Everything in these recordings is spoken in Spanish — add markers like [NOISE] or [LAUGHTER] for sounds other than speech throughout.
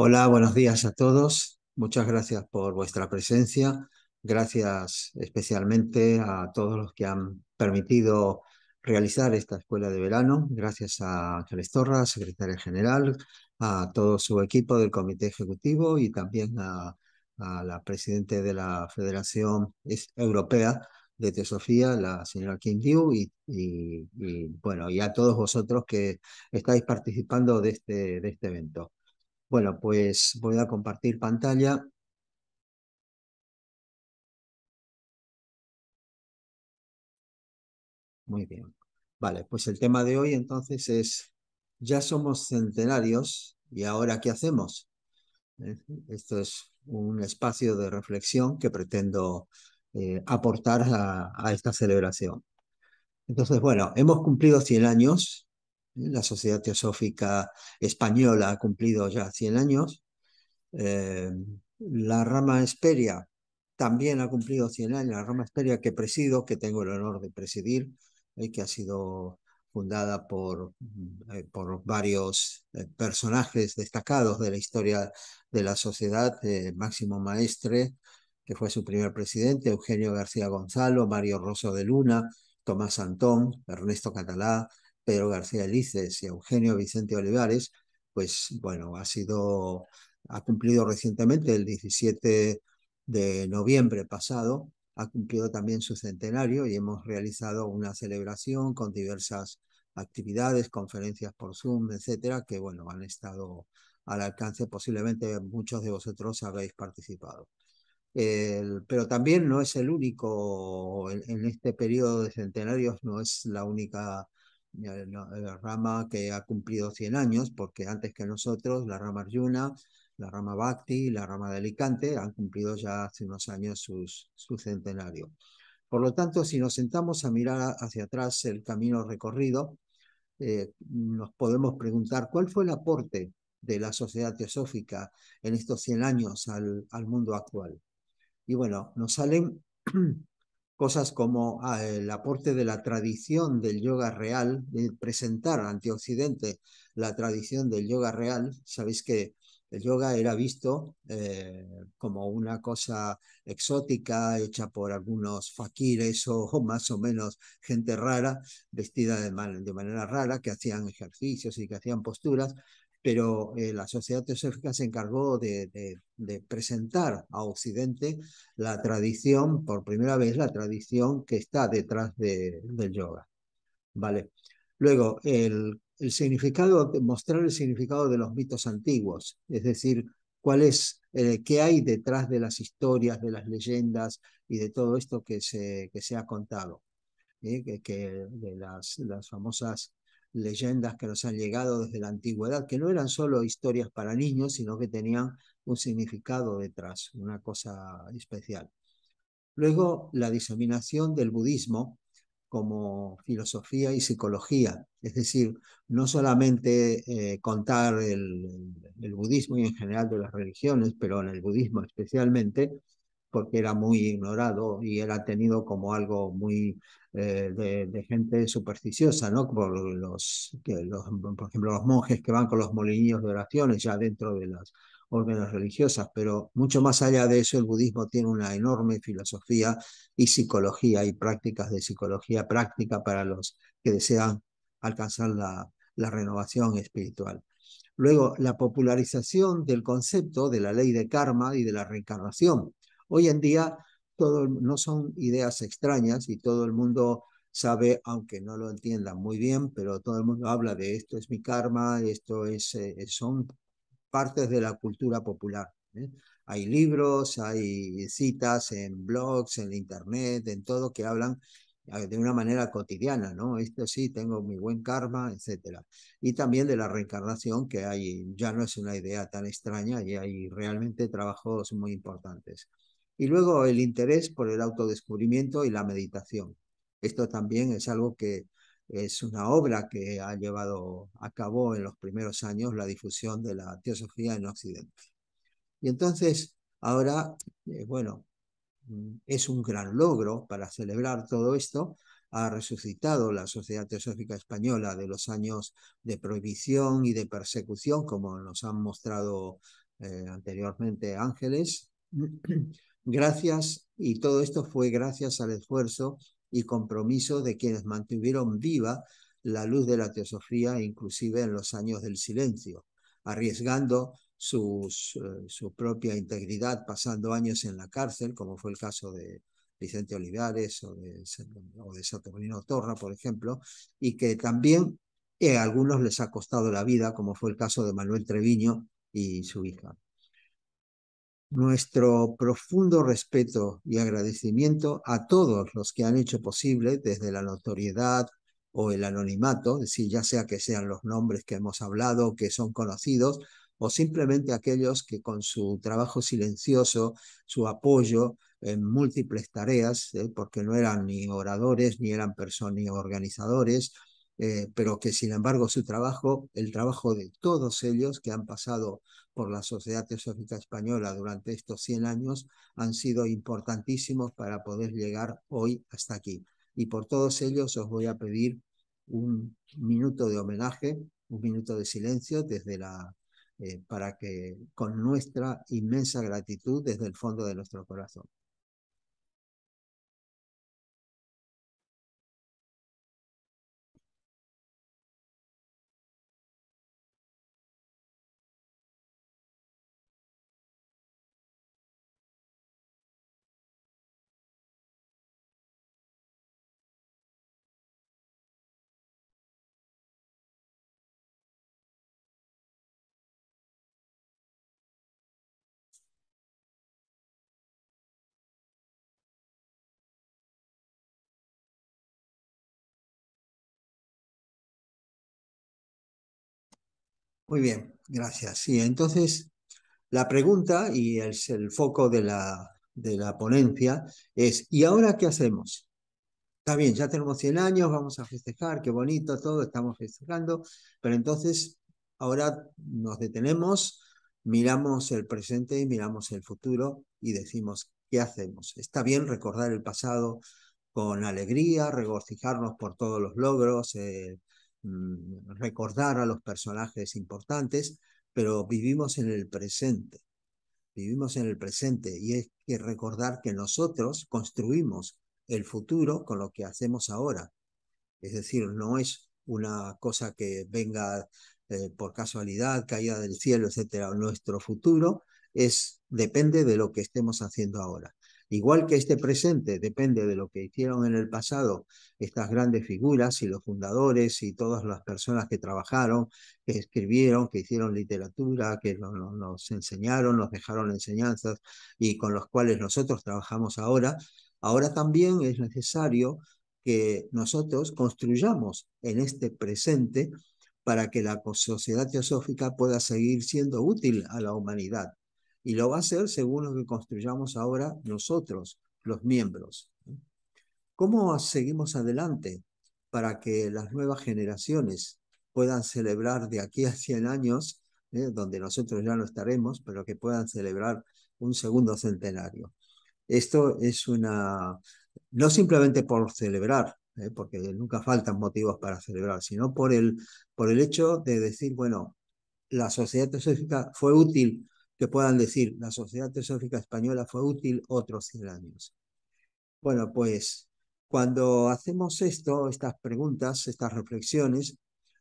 Hola, buenos días a todos. Muchas gracias por vuestra presencia. Gracias especialmente a todos los que han permitido realizar esta escuela de verano. Gracias a Ángeles Torra, secretaria general, a todo su equipo del comité ejecutivo y también a, la presidenta de la Federación Europea de Teosofía, la señora Kim Diu, y, bueno, y a todos vosotros que estáis participando de este, este evento. Bueno, pues voy a compartir pantalla. Muy bien. Vale, pues el tema de hoy entonces es, ya somos centenarios y ahora ¿qué hacemos? Eh, esto es un espacio de reflexión que pretendo eh, aportar a, a esta celebración. Entonces, bueno, hemos cumplido 100 años la Sociedad Teosófica Española ha cumplido ya 100 eh, años. la rama Esperia también ha cumplido 100 años. La rama Esperia que presido, que tengo el honor de presidir, y eh, que ha sido fundada por, eh, varios personajes destacados de la historia de la sociedad, Máximo Maestre, que fue su primer presidente, Eugenio García Gonzalo, Mario Rosso de Luna, Tomás Antón, Ernesto Catalá, Pedro García Elices y Eugenio Vicente Olivares, pues bueno, ha sido, ha cumplido recientemente el 17 de noviembre pasado, ha cumplido también su centenario y hemos realizado una celebración con diversas actividades, conferencias por Zoom, etcétera, que bueno, han estado al alcance, posiblemente muchos de vosotros habéis participado. pero también no es el único, en, este periodo de centenarios no es la única la, rama que ha cumplido 100 años, porque antes que nosotros, la rama Arjuna, la rama Bhakti, y la rama de Alicante, han cumplido ya hace unos años su centenario. Por lo tanto, si nos sentamos a mirar hacia atrás el camino recorrido, eh, nos podemos preguntar cuál fue el aporte de la sociedad teosófica en estos 100 años al, al mundo actual. Y bueno, nos salen [CLEARS THROAT] cosas como ah, el aporte de la tradición del yoga real, de presentar ante Occidente la tradición del yoga real. Sabéis que el yoga era visto eh, como una cosa exótica hecha por algunos faquires o, más o menos gente rara, vestida de, de manera rara, que hacían ejercicios y que hacían posturas, pero eh, la sociedad teosófica se encargó de, presentar a Occidente la tradición, por primera vez, la tradición que está detrás del yoga. Vale. Luego, el, el significado, mostrar el significado de los mitos antiguos, es decir, cuál es, eh, qué hay detrás de las historias, de las leyendas y de todo esto que se, que se ha contado, ¿eh? que, de las, las famosas leyendas que nos han llegado desde la antigüedad, que no eran solo historias para niños, sino que tenían un significado detrás, una cosa especial. Luego, la diseminación del budismo como filosofía y psicología, es decir, no solamente eh, contar el, el budismo y en general de las religiones, pero en el budismo especialmente, porque era muy ignorado y era tenido como algo muy eh, de, gente supersticiosa, ¿no? Por, los, por ejemplo, los monjes que van con los molinillos de oraciones ya dentro de las órdenes religiosas, pero mucho más allá de eso, el budismo tiene una enorme filosofía y psicología y prácticas de psicología práctica para los que desean alcanzar la renovación espiritual. Luego, la popularización del concepto de la ley de karma y de la reencarnación, Hoy en día no son ideas extrañas y todo el mundo sabe, aunque no lo entienda muy bien, pero todo el mundo habla de esto es mi karma, esto es, eh, eh, son partes de la cultura popular. ¿eh? Hay libros, hay citas en blogs, en internet, en todo que hablan de una manera cotidiana, ¿no? Esto sí, tengo mi buen karma, etc. Y también de la reencarnación, que hay, ya no es una idea tan extraña y hay realmente trabajos muy importantes. Y luego el interés por el autodescubrimiento y la meditación. Esto también es algo que es una obra que ha llevado a cabo en los primeros años la difusión de la teosofía en Occidente. Y entonces, ahora, eh, bueno, mm, es un gran logro para celebrar todo esto. Ha resucitado la Sociedad Teosófica Española de los años de prohibición y de persecución, como nos han mostrado eh, anteriormente Ángeles. [CLEARS THROAT] Gracias, y todo esto fue gracias al esfuerzo y compromiso de quienes mantuvieron viva la luz de la teosofía, inclusive en los años del silencio, arriesgando sus, eh, su propia integridad, pasando años en la cárcel, como fue el caso de Vicente Olivares o de, o de Torra, por ejemplo, y que también eh, a algunos les ha costado la vida, como fue el caso de Manuel Treviño y su hija nuestro profundo respeto y agradecimiento a todos los que han hecho posible desde la notoriedad o el anonimato, es decir, ya sea que sean los nombres que hemos hablado, que son conocidos, o simplemente aquellos que con su trabajo silencioso, su apoyo en múltiples tareas, ¿eh? porque no eran ni oradores, ni eran personas, ni organizadores, eh, pero que sin embargo su trabajo, el trabajo de todos ellos que han pasado por la Sociedad Teosófica Española durante estos 100 años, han sido importantísimos para poder llegar hoy hasta aquí. Y por todos ellos os voy a pedir un minuto de homenaje, un minuto de silencio desde la, eh, para que con nuestra inmensa gratitud desde el fondo de nuestro corazón. Muy bien, gracias. Sí, entonces la pregunta y el, el foco de la, de la ponencia es, ¿y ahora qué hacemos? Está bien, ya tenemos 100 años, vamos a festejar, qué bonito todo, estamos festejando, pero entonces ahora nos detenemos, miramos el presente y miramos el futuro y decimos, ¿qué hacemos? Está bien recordar el pasado con alegría, regocijarnos por todos los logros, eh, Mm, recordar a los personajes importantes, pero vivimos en el presente. Vivimos en el presente y es que recordar que nosotros construimos el futuro con lo que hacemos ahora. Es decir, no es una cosa que venga eh, por casualidad, caída del cielo, etcétera. Nuestro futuro es depende de lo que estemos haciendo ahora. Igual que este presente depende de lo que hicieron en el pasado estas grandes figuras y los fundadores y todas las personas que trabajaron, que escribieron, que hicieron literatura, que nos, enseñaron, nos dejaron enseñanzas y con los cuales nosotros trabajamos ahora, ahora también es necesario que nosotros construyamos en este presente para que la sociedad teosófica pueda seguir siendo útil a la humanidad y lo va a hacer según lo que construyamos ahora nosotros, los miembros. ¿Cómo seguimos adelante para que las nuevas generaciones puedan celebrar de aquí a 100 años, ¿eh? donde nosotros ya no estaremos, pero que puedan celebrar un segundo centenario? Esto es una, no simplemente por celebrar, ¿eh? porque nunca faltan motivos para celebrar, sino por el, por el hecho de decir, bueno, la sociedad teosófica fue útil que puedan decir la Sociedad Teosófica Española fue útil otros 100 años. Bueno, pues cuando hacemos esto, estas preguntas, estas reflexiones,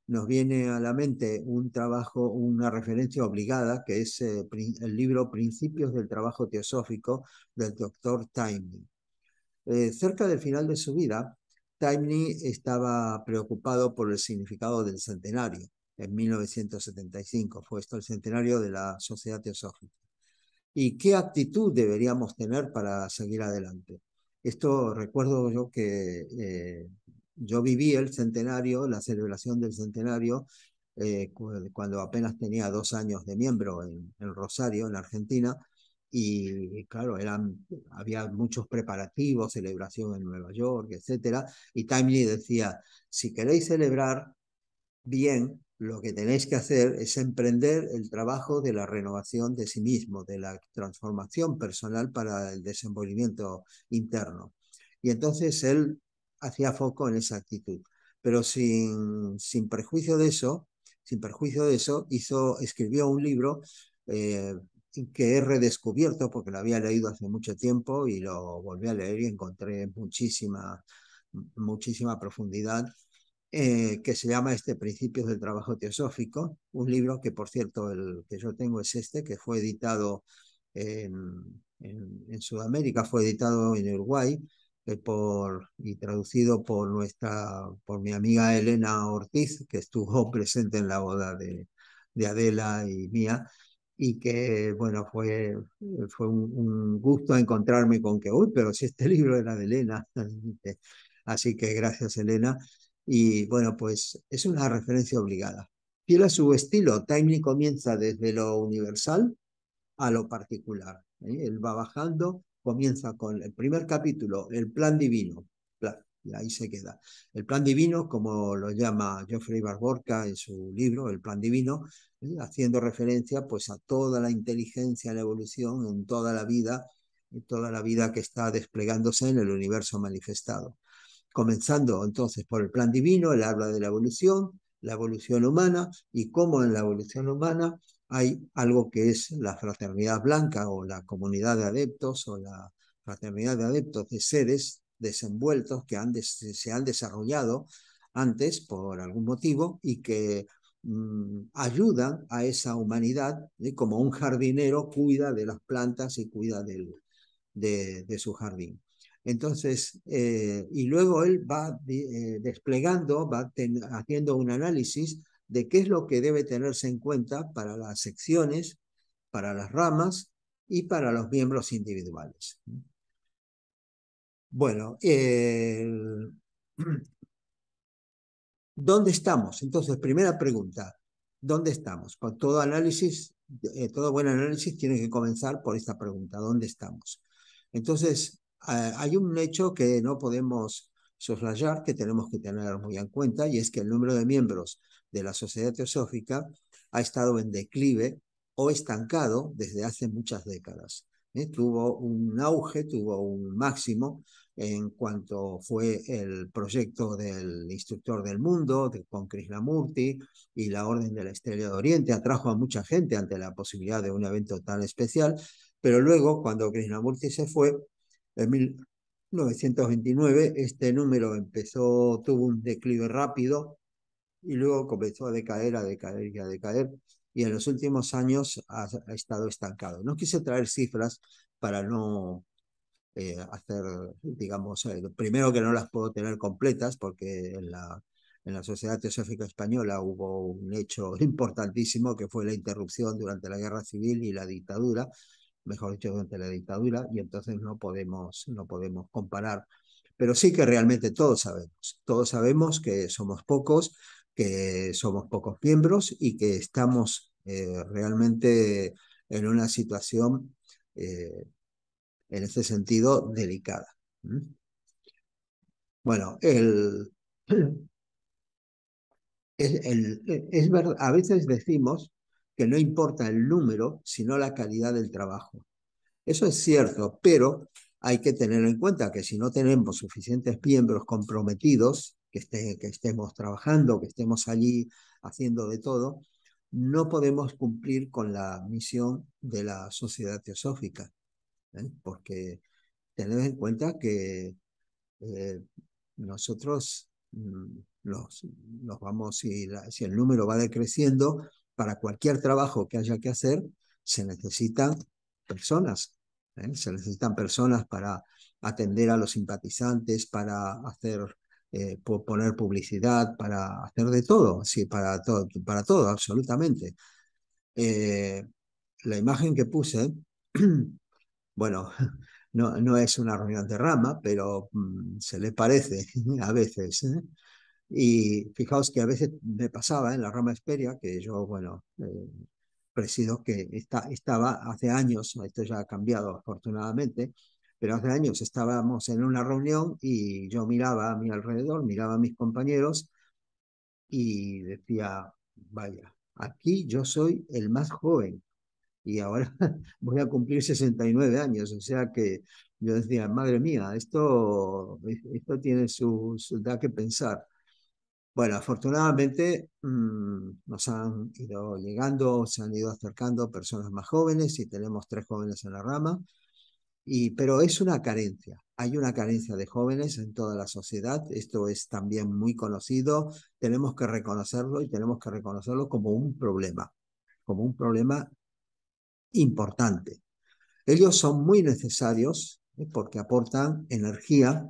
nos viene a la mente un trabajo, una referencia obligada, que es eh, el libro Principios del Trabajo Teosófico del doctor Taimni. Eh, cerca del final de su vida, Taimni estaba preocupado por el significado del centenario en 1975, fue esto el centenario de la Sociedad Teosófica. ¿Y qué actitud deberíamos tener para seguir adelante? Esto recuerdo yo que eh, yo viví el centenario, la celebración del centenario, eh, cuando apenas tenía dos años de miembro en, el Rosario, en Argentina, y claro, eran, había muchos preparativos, celebración en Nueva York, etcétera, y Timely decía, si queréis celebrar bien, lo que tenéis que hacer es emprender el trabajo de la renovación de sí mismo, de la transformación personal para el desenvolvimiento interno. Y entonces él hacía foco en esa actitud. Pero sin, sin de eso, sin perjuicio de eso, hizo, escribió un libro eh, que he redescubierto porque lo había leído hace mucho tiempo y lo volví a leer y encontré muchísima, muchísima profundidad eh, que se llama este principio del Trabajo Teosófico, un libro que, por cierto, el que yo tengo es este, que fue editado en, Sudamérica, fue editado en Uruguay eh, por, y traducido por, nuestra, por mi amiga Elena Ortiz, que estuvo [LAUGHS] presente en la boda de, Adela y mía y que, bueno, fue, fue un, un, gusto encontrarme con que, uy, pero si este libro era de Elena. [LAUGHS] Así que gracias, Elena. Y bueno, pues es una referencia obligada. Fiel a su estilo, Timely comienza desde lo universal a lo particular. ¿eh? Él va bajando, comienza con el primer capítulo, el plan divino. y ahí se queda. El plan divino, como lo llama Geoffrey Barborca en su libro, El plan divino, ¿eh? haciendo referencia pues a toda la inteligencia, la evolución en toda la vida, en toda la vida que está desplegándose en el universo manifestado comenzando entonces por el plan divino, él habla de la evolución, la evolución humana y cómo en la evolución humana hay algo que es la fraternidad blanca o la comunidad de adeptos o la fraternidad de adeptos de seres desenvueltos que se han desarrollado antes por algún motivo y que mm, ayudan a esa humanidad ¿eh? como un jardinero cuida de las plantas y cuida de su jardín. Entonces, eh, y luego él va eh, desplegando, va haciendo un análisis de qué es lo que debe tenerse en cuenta para las secciones, para las ramas y para los miembros individuales. Bueno, [CLEARS THROAT] ¿dónde estamos? Entonces, primera pregunta, ¿dónde estamos? con todo análisis, eh, todo buen análisis tiene que comenzar por esta pregunta, ¿dónde estamos? Entonces, eh, hay un hecho que no podemos soslayar, que tenemos que tener muy en cuenta, y es que el número de miembros de la Sociedad Teosófica ha estado en declive o estancado desde hace muchas décadas. ¿eh? Tuvo un auge, tuvo un máximo en cuanto fue el proyecto del instructor del mundo, de, con Krishnamurti y la Orden de la Estrella de Oriente, atrajo a mucha gente ante la posibilidad de un evento tan especial, pero luego cuando Krishnamurti se fue, en 1929 este número empezó, tuvo un declive rápido y luego comenzó a decaer, a decaer y a decaer y en los últimos años ha, estado estancado. No quise traer cifras para no eh, hacer, digamos, eh, primero que no las puedo tener completas porque en la, en la Sociedad Teosófica Española hubo un hecho [LAUGHS] importantísimo que fue la interrupción durante la Guerra Civil y la dictadura mejor dicho, durante la dictadura, y entonces no podemos, no podemos comparar. Pero sí que realmente todos sabemos, todos sabemos que somos pocos, que somos pocos miembros y que estamos eh, realmente en una situación, eh, en este sentido, delicada. Bueno, [CLEARS THROAT] el, el, es verdad, a veces decimos que no importa el número, sino la calidad del trabajo. Eso es cierto, pero hay que tener en cuenta que si no tenemos suficientes miembros comprometidos, que, que estemos trabajando, que estemos allí haciendo de todo, no podemos cumplir con la misión de la sociedad teosófica, ¿eh? porque tenemos en cuenta que eh, nosotros mm, los, vamos, si, el número va decreciendo, para cualquier trabajo que haya que hacer, se necesitan personas. ¿eh? Se necesitan personas para atender a los simpatizantes, para hacer eh, poner publicidad, para hacer de todo, sí, para todo, para todo, absolutamente. Eh, la imagen que puse, [CLEARS THROAT] bueno, [LAUGHS] no, es una reunión de rama, pero mm, se le parece [LAUGHS] a veces. Y fijaos que a veces me pasaba en la rama Esperia, que yo, bueno, eh, presido que está, estaba hace años, esto ya ha cambiado afortunadamente, pero hace años estábamos en una reunión y yo miraba a mi alrededor, miraba a mis compañeros y decía, vaya, aquí yo soy el más joven y ahora [LAUGHS] voy a cumplir 69 años, o sea que yo decía, madre mía, esto, esto tiene sus, da que pensar. Bueno, afortunadamente mm, nos han ido llegando, se han ido acercando personas más jóvenes y tenemos tres jóvenes en la rama, y, pero es una carencia. Hay una carencia de jóvenes en toda la sociedad, esto es también muy conocido, tenemos que reconocerlo y tenemos que reconocerlo como un problema, como un problema importante. Ellos son muy necesarios ¿eh? porque aportan energía,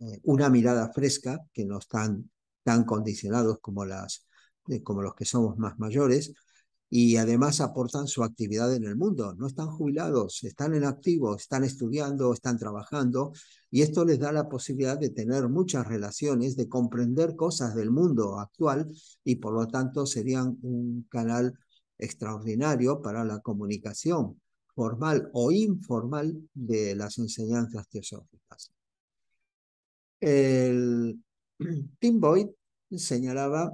eh, una mirada fresca que no están tan condicionados como, las, eh, como los que somos más mayores, y además aportan su actividad en el mundo. No están jubilados, están en activo, están estudiando, están trabajando y esto les da la posibilidad de tener muchas relaciones, de comprender cosas del mundo actual y por lo tanto serían un canal extraordinario para la comunicación formal o informal de las enseñanzas teosóficas. El, [CLEARS THROAT] Tim Boyd señalaba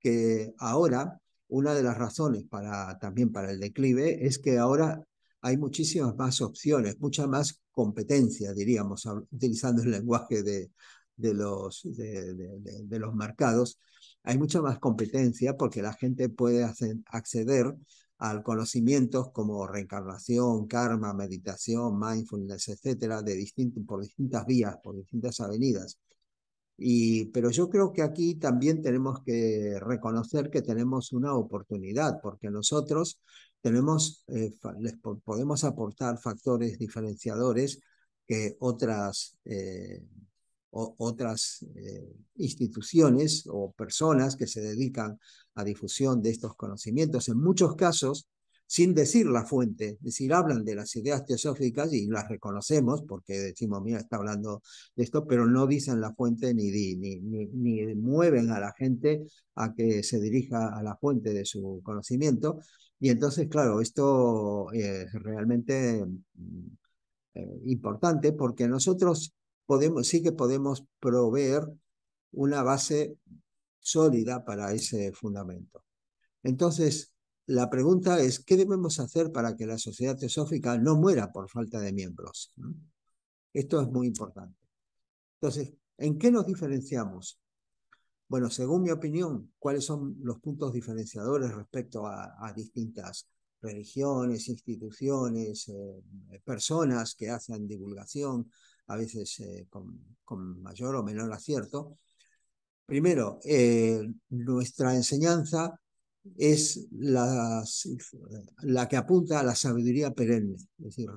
que ahora una de las razones para, también para el declive es que ahora hay muchísimas más opciones, mucha más competencia, diríamos, utilizando el lenguaje de, los, de, los mercados, hay mucha más competencia porque la gente puede acceder al conocimientos como reencarnación, karma, meditación, mindfulness, etcétera, de por distintas vías, por distintas avenidas. Y, pero yo creo que aquí también tenemos que reconocer que tenemos una oportunidad, porque nosotros tenemos, eh, podemos aportar factores diferenciadores que otras, eh, otras eh, instituciones o personas que se dedican a difusión de estos conocimientos, en muchos casos, sin decir la fuente. Es decir, hablan de las ideas teosóficas y las reconocemos porque decimos, mira, está hablando de esto, pero no dicen la fuente ni, ni, mueven a la gente a que se dirija a la fuente de su conocimiento. Y entonces, claro, esto es realmente mm, eh, importante porque nosotros podemos, sí que podemos proveer una base sólida para ese fundamento. Entonces, la pregunta es, ¿qué debemos hacer para que la sociedad teosófica no muera por falta de miembros? Esto es muy importante. Entonces, ¿en qué nos diferenciamos? Bueno, según mi opinión, ¿cuáles son los puntos diferenciadores respecto a, distintas religiones, instituciones, eh, personas que hacen divulgación, a veces eh, con, mayor o menor acierto? Primero, eh, nuestra enseñanza es la que apunta a la sabiduría perenne, es decir,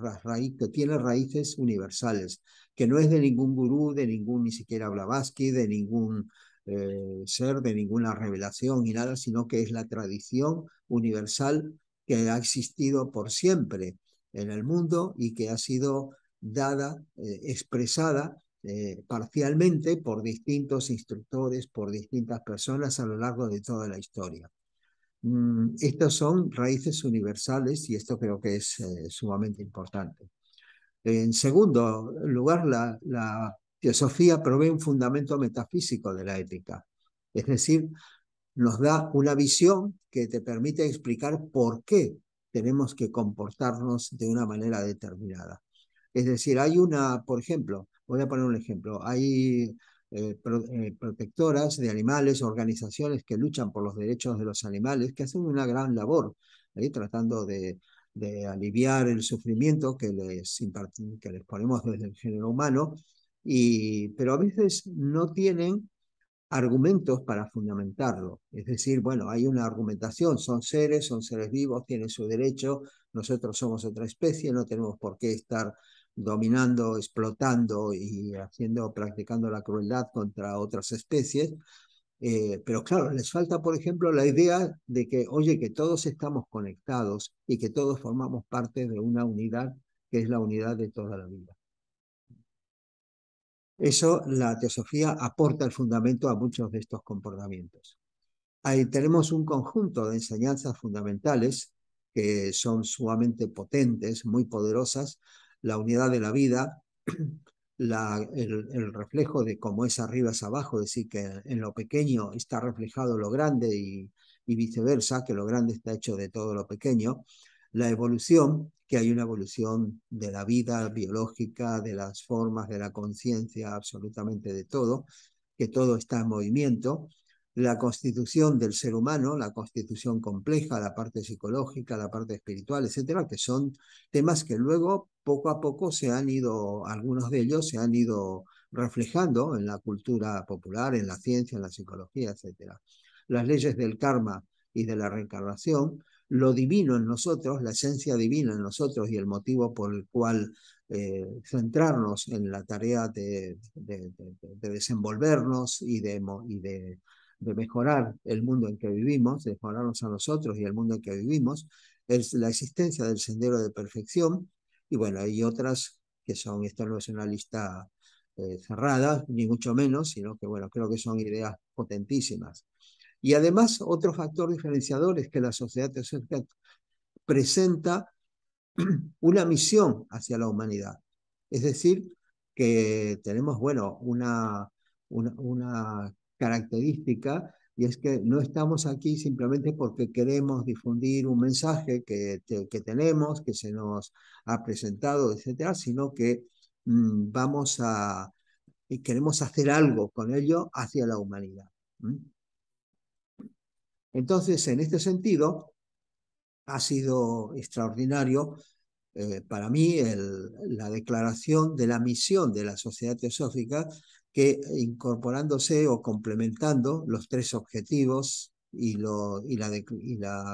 que tiene raíces universales, que no es de ningún gurú, de ningún ni siquiera Blavatsky, de ningún eh, ser, de ninguna revelación y nada, sino que es la tradición universal que ha existido por siempre en el mundo y que ha sido dada, eh, expresada eh, parcialmente por distintos instructores, por distintas personas a lo largo de toda la historia. Mm, estas son raíces universales y esto creo que es eh, sumamente importante. En segundo lugar, la, la teosofía provee un fundamento metafísico de la ética, es decir, nos da una visión que te permite explicar por qué tenemos que comportarnos de una manera determinada. Es decir, hay una, por ejemplo, voy a poner un ejemplo, hay eh, eh, protectoras de animales, organizaciones que luchan por los derechos de los animales, que hacen una gran labor, ahí ¿eh? tratando de, aliviar el sufrimiento que les, que les ponemos desde el género humano, y, pero a veces no tienen argumentos para fundamentarlo. Es decir, bueno, hay una argumentación, son seres, son seres vivos, tienen su derecho, nosotros somos otra especie, no tenemos por qué estar dominando, explotando y haciendo, practicando la crueldad contra otras especies. Eh, pero claro, les falta, por ejemplo, la idea de que, oye, que todos estamos conectados y que todos formamos parte de una unidad que es la unidad de toda la vida. Eso la teosofía aporta el fundamento a muchos de estos comportamientos. Ahí tenemos un conjunto de enseñanzas fundamentales que son sumamente potentes, muy poderosas, la unidad de la vida, [CLEARS THROAT] la, el, reflejo de cómo es arriba es abajo, es decir, que en lo pequeño está reflejado lo grande y viceversa, que lo grande está hecho de todo lo pequeño, la evolución, que hay una evolución de la vida biológica, de las formas, de la conciencia, absolutamente de todo, que todo está en movimiento, la constitución del ser humano, la constitución compleja, la parte psicológica, la parte espiritual, etcétera, que son temas que luego poco a poco se han ido, algunos de ellos se han ido reflejando en la cultura popular, en la ciencia, en la psicología, etcétera. Las leyes del karma y de la reencarnación, lo divino en nosotros, la esencia divina en nosotros y el motivo por el cual eh, centrarnos en la tarea de, desenvolvernos y de, y de de mejorar el mundo en que vivimos, de mejorarnos a nosotros y el mundo en que vivimos, es la existencia del sendero de perfección, y bueno, hay otras que son, esto no es una lista eh, cerrada, ni mucho menos, sino que bueno, creo que son ideas potentísimas. Y además, otro factor diferenciador es que la sociedad teosófica presenta [CLEARS THROAT] una misión hacia la humanidad. Es decir, que tenemos, bueno, una, una característica y es que no estamos aquí simplemente porque queremos difundir un mensaje que, tenemos, que se nos ha presentado, etcétera, sino que mm, vamos a queremos hacer algo con ello hacia la humanidad. Entonces, en este sentido, ha sido extraordinario eh, para mí la declaración de la misión de la Sociedad Teosófica que incorporándose o complementando los tres objetivos y, la,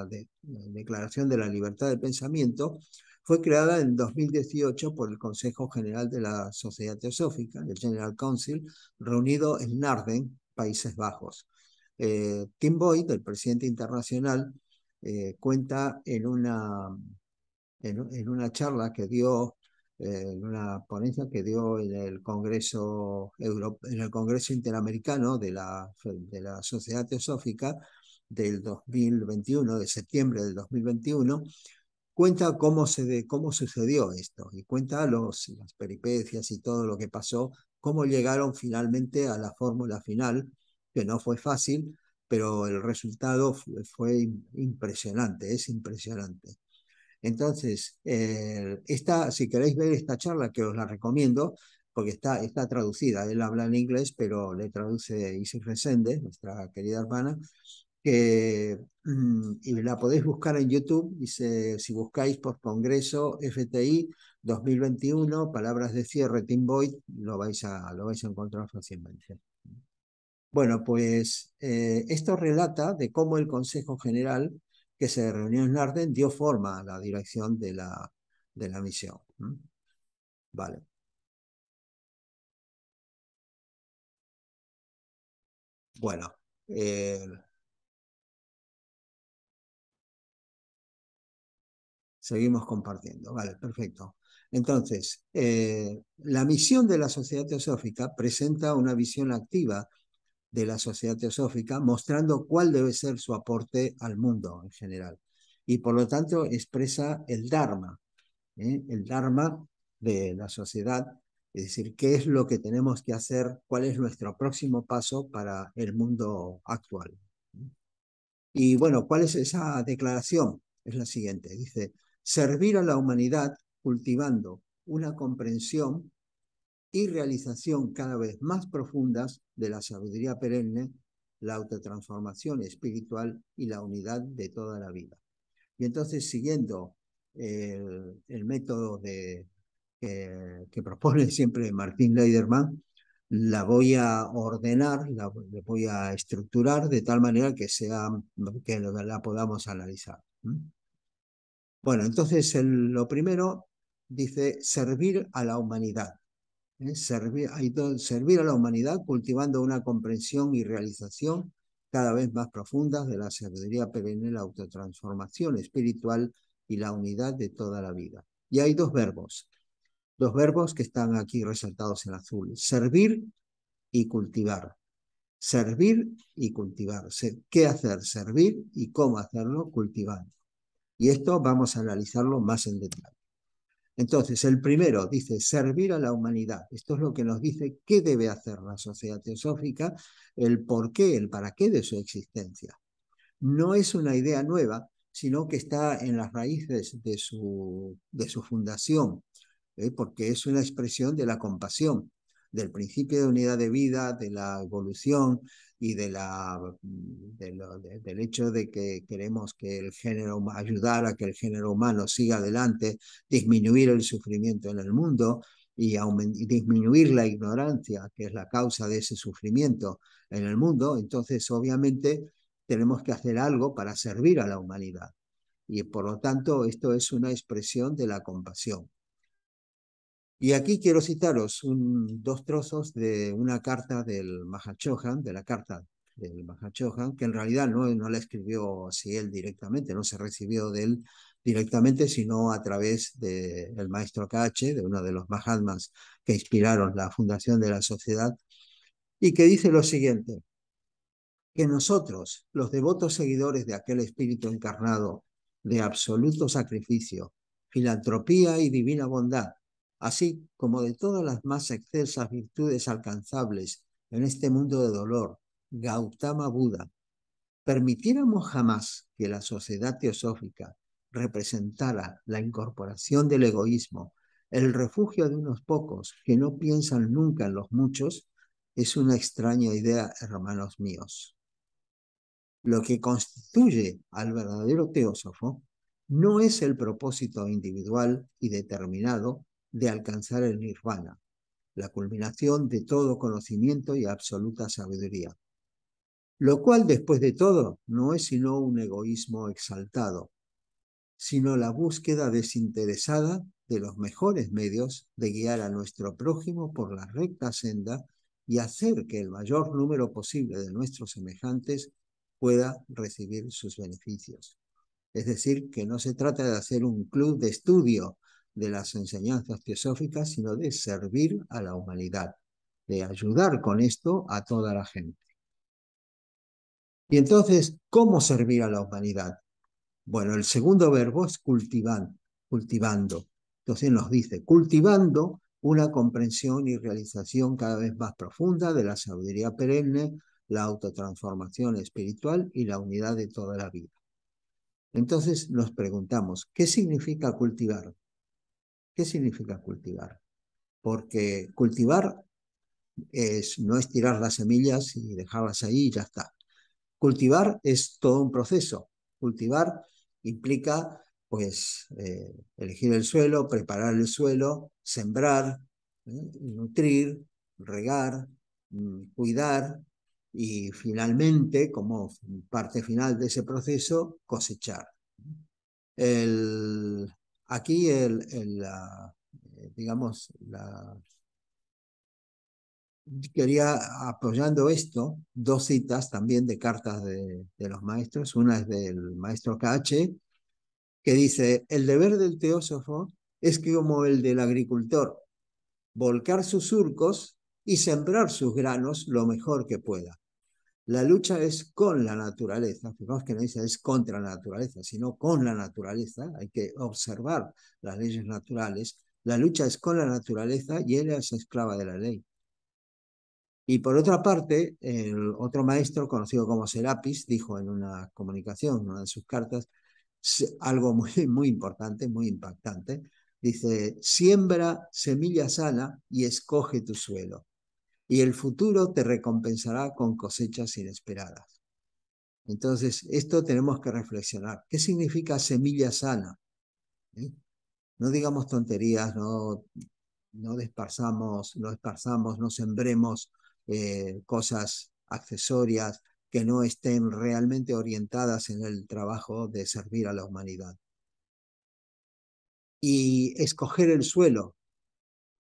Declaración de la Libertad de Pensamiento, fue creada en 2018 por el Consejo General de la Sociedad Teosófica, el General Council, reunido en Narden, Países Bajos. Eh, Tim Boyd, el presidente internacional, eh, cuenta en una charla que dio eh, en una ponencia que dio en el Congreso en el Congreso Interamericano de la, de la Sociedad Teosófica del 2021, de septiembre del 2021, cuenta cómo, se de, cómo sucedió esto y cuenta los, las peripecias y todo lo que pasó, cómo llegaron finalmente a la fórmula final, que no fue fácil, pero el resultado fue impresionante, es impresionante. Entonces, eh, esta, si queréis ver esta charla, que os la recomiendo, porque está, está traducida, él habla en inglés, pero le traduce Isis Resende, nuestra querida hermana, que, mm, y la podéis buscar en YouTube, si buscáis por Congreso FTI 2021, palabras de cierre, Tim Boyd, lo vais a, lo vais a encontrar fácilmente. Bueno, pues eh, esto relata de cómo el Consejo General que se reunió en Arden dio forma a la dirección de la, misión. Vale. Bueno, eh, seguimos compartiendo. Vale, perfecto. Entonces, eh, la misión de la sociedad teosófica presenta una visión activa de la sociedad teosófica, mostrando cuál debe ser su aporte al mundo en general. Y por lo tanto expresa el Dharma, ¿eh? el Dharma de la sociedad, es decir, qué es lo que tenemos que hacer, cuál es nuestro próximo paso para el mundo actual. Y bueno, ¿cuál es esa declaración? Es la siguiente, dice, servir a la humanidad cultivando una comprensión y realización cada vez más profundas de la sabiduría perenne, la autotransformación espiritual y la unidad de toda la vida. Y entonces, siguiendo eh, el, método de, que propone [LAUGHS] siempre Martín Leiderman, la voy a ordenar, la, voy a estructurar de tal manera que, sea, que la podamos analizar. Bueno, entonces lo primero dice servir a la humanidad. Servir, servir a la humanidad cultivando una comprensión y realización cada vez más profundas de la sabiduría perenne, la autotransformación espiritual y la unidad de toda la vida. Y hay dos verbos, dos verbos que están aquí resaltados en azul, servir y cultivar. Servir y cultivar. ¿Qué hacer? Servir y cómo hacerlo cultivando. Y esto vamos a analizarlo más en detalle. Entonces, el primero dice servir a la humanidad. Esto es lo que nos dice qué debe hacer la sociedad teosófica, el por qué, el para qué de su existencia. No es una idea nueva, sino que está en las raíces de su, fundación, ¿eh? porque es una expresión de la compasión, del principio de unidad de vida, de la evolución, y de la, mm, del hecho de que queremos que el género, ayudar a que el género humano siga adelante, disminuir el sufrimiento en el mundo y disminuir la ignorancia, que es la causa de ese sufrimiento en el mundo, entonces obviamente tenemos que hacer algo para servir a la humanidad. Y por lo tanto, esto es una expresión de la compasión. Y aquí quiero citaros dos trozos de una carta del Mahachohan, de la carta del Mahachohan, que en realidad no, la escribió así él directamente, no se recibió de él directamente, sino a través del maestro KH, de uno de los Mahatmas que inspiraron la fundación de la sociedad, y que dice lo siguiente, que nosotros, los devotos seguidores de aquel espíritu encarnado de absoluto sacrificio, filantropía y divina bondad, así como de todas las más excelsas virtudes alcanzables en este mundo de dolor, Gautama Buda, permitiéramos jamás que la sociedad teosófica representara la incorporación del egoísmo, el refugio de unos pocos que no piensan nunca en los muchos, es una extraña idea, hermanos míos. Lo que constituye al verdadero teósofo no es el propósito individual y determinado de alcanzar el nirvana, la culminación de todo conocimiento y absoluta sabiduría. Lo cual, después de todo, no es sino un egoísmo exaltado, sino la búsqueda desinteresada de los mejores medios de guiar a nuestro prójimo por la recta senda y hacer que el mayor número posible de nuestros semejantes pueda recibir sus beneficios. Es decir, que no se trata de hacer un club de estudio de las enseñanzas teosóficas, sino de servir a la humanidad, de ayudar con esto a toda la gente. Y entonces, ¿cómo servir a la humanidad? Bueno, el segundo verbo es cultivar cultivando. Entonces nos dice, cultivando una comprensión y realización cada vez más profunda de la sabiduría perenne, la autotransformación espiritual y la unidad de toda la vida. Entonces nos preguntamos, ¿qué significa cultivar? ¿Qué significa cultivar? Porque cultivar es, no es tirar las semillas y dejarlas ahí y ya está. Cultivar es todo un proceso. Cultivar implica pues eh, elegir el suelo, preparar el suelo, sembrar, ¿eh? nutrir, regar, mm, cuidar y finalmente, como parte final de ese proceso, cosechar. El, Aquí el, ah, eh, digamos, quería, apoyando esto, dos citas también de cartas de, los maestros. Una es del maestro Cache, que dice, el deber del teósofo es como el del agricultor, volcar sus surcos y sembrar sus granos lo mejor que pueda. La lucha es con la naturaleza. fijamos que no dice es contra la naturaleza, sino con la naturaleza. Hay que observar las leyes naturales. La lucha es con la naturaleza y ella es esclava de la ley. Y por otra parte, el otro maestro, conocido como Serapis, dijo en una comunicación, en una de sus cartas, algo muy, muy importante, muy impactante. Dice, siembra semilla sana y escoge tu suelo y el futuro te recompensará con cosechas inesperadas. Entonces, esto tenemos que reflexionar. ¿Qué significa semilla sana? ¿Eh? No digamos tonterías, no, no desparzamos, no esparzamos, no sembremos eh, cosas accesorias que no estén realmente orientadas en el trabajo de servir a la humanidad. Y escoger el suelo,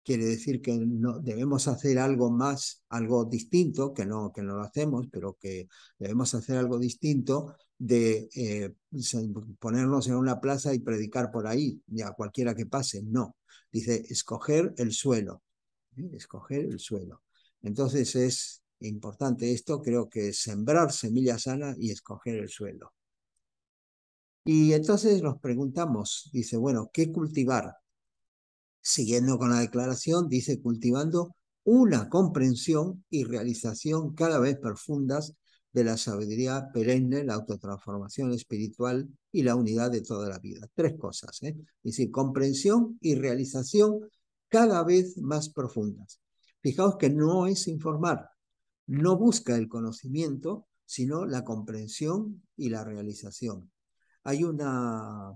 quiere decir que no, debemos hacer algo más, algo distinto, que no, que no lo hacemos, pero que debemos hacer algo distinto de eh, ponernos en una plaza y predicar por ahí, a cualquiera que pase, no. Dice, escoger el suelo, ¿eh? escoger el suelo. Entonces es importante esto, creo que es sembrar semilla sana y escoger el suelo. Y entonces nos preguntamos, dice, bueno, ¿qué cultivar? Siguiendo con la declaración, dice cultivando una comprensión y realización cada vez profundas de la sabiduría perenne, la autotransformación espiritual y la unidad de toda la vida. Tres cosas, ¿eh? es decir, comprensión y realización cada vez más profundas. Fijaos que no es informar, no busca el conocimiento, sino la comprensión y la realización. Hay una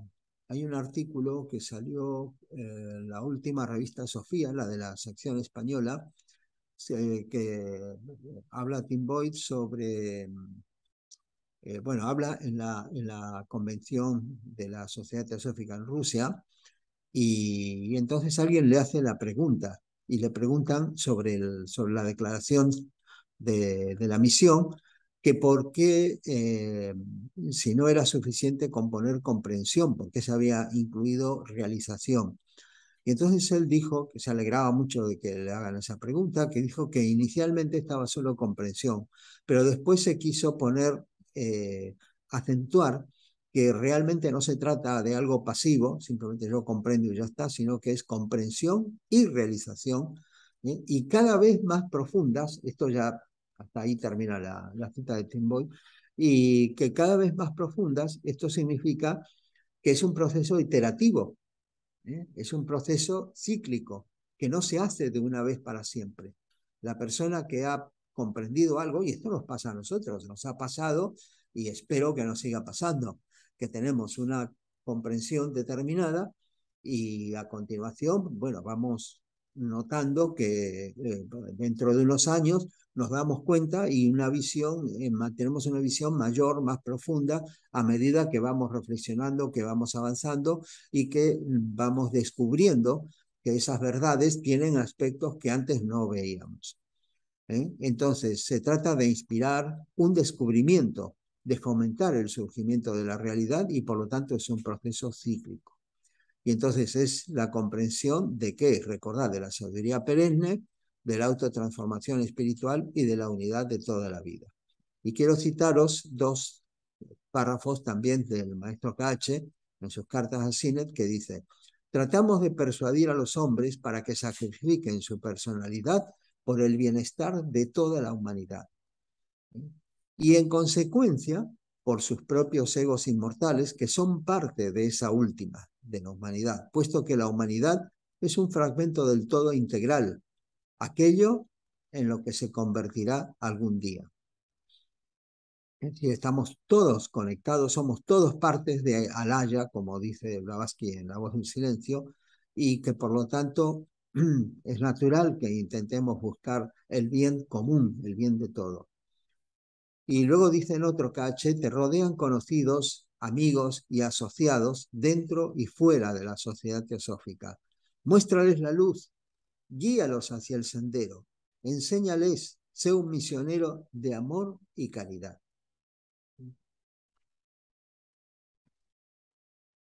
hay un artículo que salió en la última revista Sofía, la de la sección española, que habla Tim Boyd sobre, mm, eh, bueno, habla en la, en la convención de la Sociedad Teosófica en Rusia, y, entonces alguien le hace la pregunta, y le preguntan sobre, el, sobre la declaración de la misión, que por qué, eh, si no era suficiente componer comprensión, porque se había incluido realización. Y entonces él dijo, que se alegraba mucho de que le hagan esa pregunta, que dijo que inicialmente estaba solo comprensión, pero después se quiso poner, eh, acentuar que realmente no se trata de algo pasivo, simplemente yo comprendo y ya está, sino que es comprensión y realización, y cada vez más profundas, esto ya hasta ahí termina la, la cita de Tim y que cada vez más profundas, esto significa que es un proceso iterativo, ¿eh? es un proceso cíclico, que no se hace de una vez para siempre. La persona que ha comprendido algo, y esto nos pasa a nosotros, nos ha pasado y espero que nos siga pasando, que tenemos una comprensión determinada y a continuación, bueno, vamos notando que eh, dentro de unos años nos damos cuenta y una visión, eh, tenemos una visión mayor, más profunda, a medida que vamos reflexionando, que vamos avanzando y que mm, vamos descubriendo que esas verdades tienen aspectos que antes no veíamos. ¿eh? Entonces, se trata de inspirar un descubrimiento, de fomentar el surgimiento de la realidad y por lo tanto es un proceso cíclico. Y entonces es la comprensión de que, recordad, de la sabiduría perenne, de la autotransformación espiritual y de la unidad de toda la vida. Y quiero citaros dos párrafos también del maestro K.H. en sus cartas a Sinet que dice, tratamos de persuadir a los hombres para que sacrifiquen su personalidad por el bienestar de toda la humanidad. Y en consecuencia, por sus propios egos inmortales que son parte de esa última, de la humanidad, puesto que la humanidad es un fragmento del todo integral aquello en lo que se convertirá algún día. Si estamos todos conectados, somos todos partes de Alaya, como dice Blavatsky en La Voz del Silencio, y que por lo tanto [CLEARS THROAT] es natural que intentemos buscar el bien común, el bien de todo. Y luego dice en otro caché te rodean conocidos, amigos y asociados dentro y fuera de la sociedad teosófica. Muéstrales la luz, guíalos hacia el sendero, enséñales, sé un misionero de amor y caridad.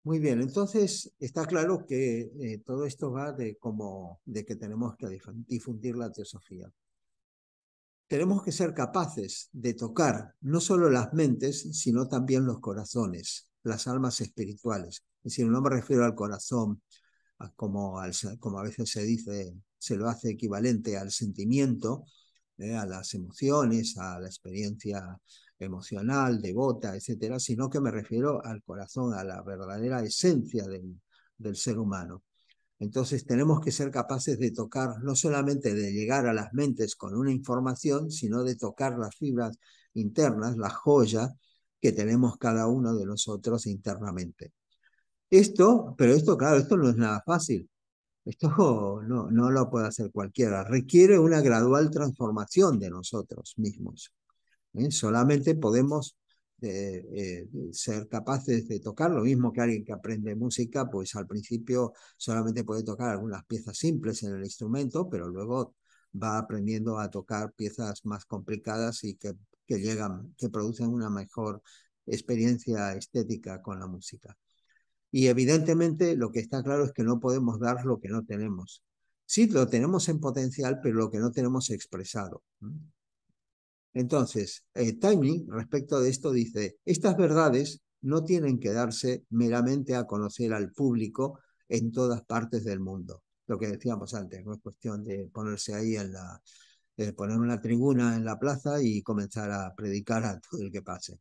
Muy bien, entonces está claro que eh, todo esto va de como de que tenemos que difundir la teosofía. Tenemos que ser capaces de tocar no solo las mentes, sino también los corazones, las almas espirituales. Es decir, no me refiero al corazón, como, como a veces se dice se lo hace equivalente al sentimiento, ¿eh? a las emociones, a la experiencia emocional, devota, etcétera, sino que me refiero al corazón, a la verdadera esencia del, del ser humano. Entonces tenemos que ser capaces de tocar, no solamente de llegar a las mentes con una información, sino de tocar las fibras internas, las joyas que tenemos cada uno de nosotros internamente. Esto, pero esto, claro, esto no es nada fácil. Esto no, lo puede hacer cualquiera, requiere una gradual transformación de nosotros mismos. ¿eh? Solamente podemos eh, eh, ser capaces de tocar, lo mismo que alguien que aprende música, pues al principio solamente puede tocar algunas piezas simples en el instrumento, pero luego va aprendiendo a tocar piezas más complicadas y que llegan, que producen una mejor experiencia estética con la música. Y evidentemente lo que está claro es que no podemos dar lo que no tenemos. Sí, lo tenemos en potencial, pero lo que no tenemos expresado. Entonces, eh, Timing respecto de esto dice, estas verdades no tienen que darse meramente a conocer al público en todas partes del mundo. Lo que decíamos antes, no es cuestión de ponerse ahí en la, eh, poner una tribuna en la plaza y comenzar a predicar a todo el que pase.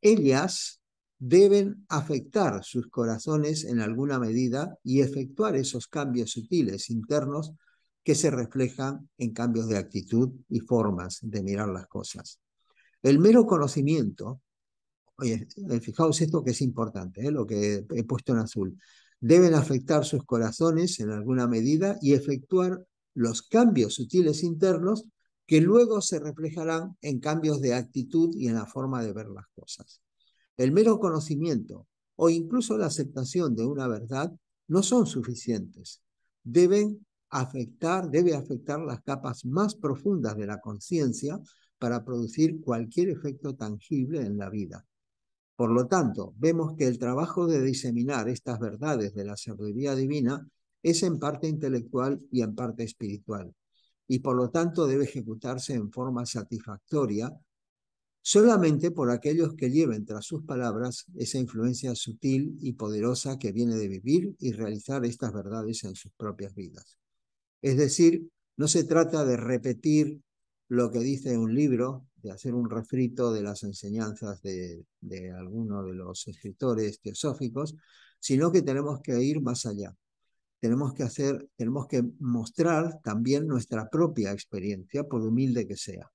Ellas deben afectar sus corazones en alguna medida y efectuar esos cambios sutiles internos que se reflejan en cambios de actitud y formas de mirar las cosas. El mero conocimiento, eh, fijaos esto que es importante, eh, lo que he puesto en azul, deben afectar sus corazones en alguna medida y efectuar los cambios sutiles internos que luego se reflejarán en cambios de actitud y en la forma de ver las cosas. El mero conocimiento o incluso la aceptación de una verdad no son suficientes. Deben afectar, debe afectar las capas más profundas de la conciencia para producir cualquier efecto tangible en la vida. Por lo tanto, vemos que el trabajo de diseminar estas verdades de la sabiduría divina es en parte intelectual y en parte espiritual, y por lo tanto debe ejecutarse en forma satisfactoria solamente por aquellos que lleven tras sus palabras esa influencia sutil y poderosa que viene de vivir y realizar estas verdades en sus propias vidas. Es decir, no se trata de repetir lo que dice un libro, de hacer un refrito de las enseñanzas de, alguno de los escritores teosóficos, sino que tenemos que ir más allá. Tenemos que hacer, tenemos que mostrar también nuestra propia experiencia, por humilde que sea.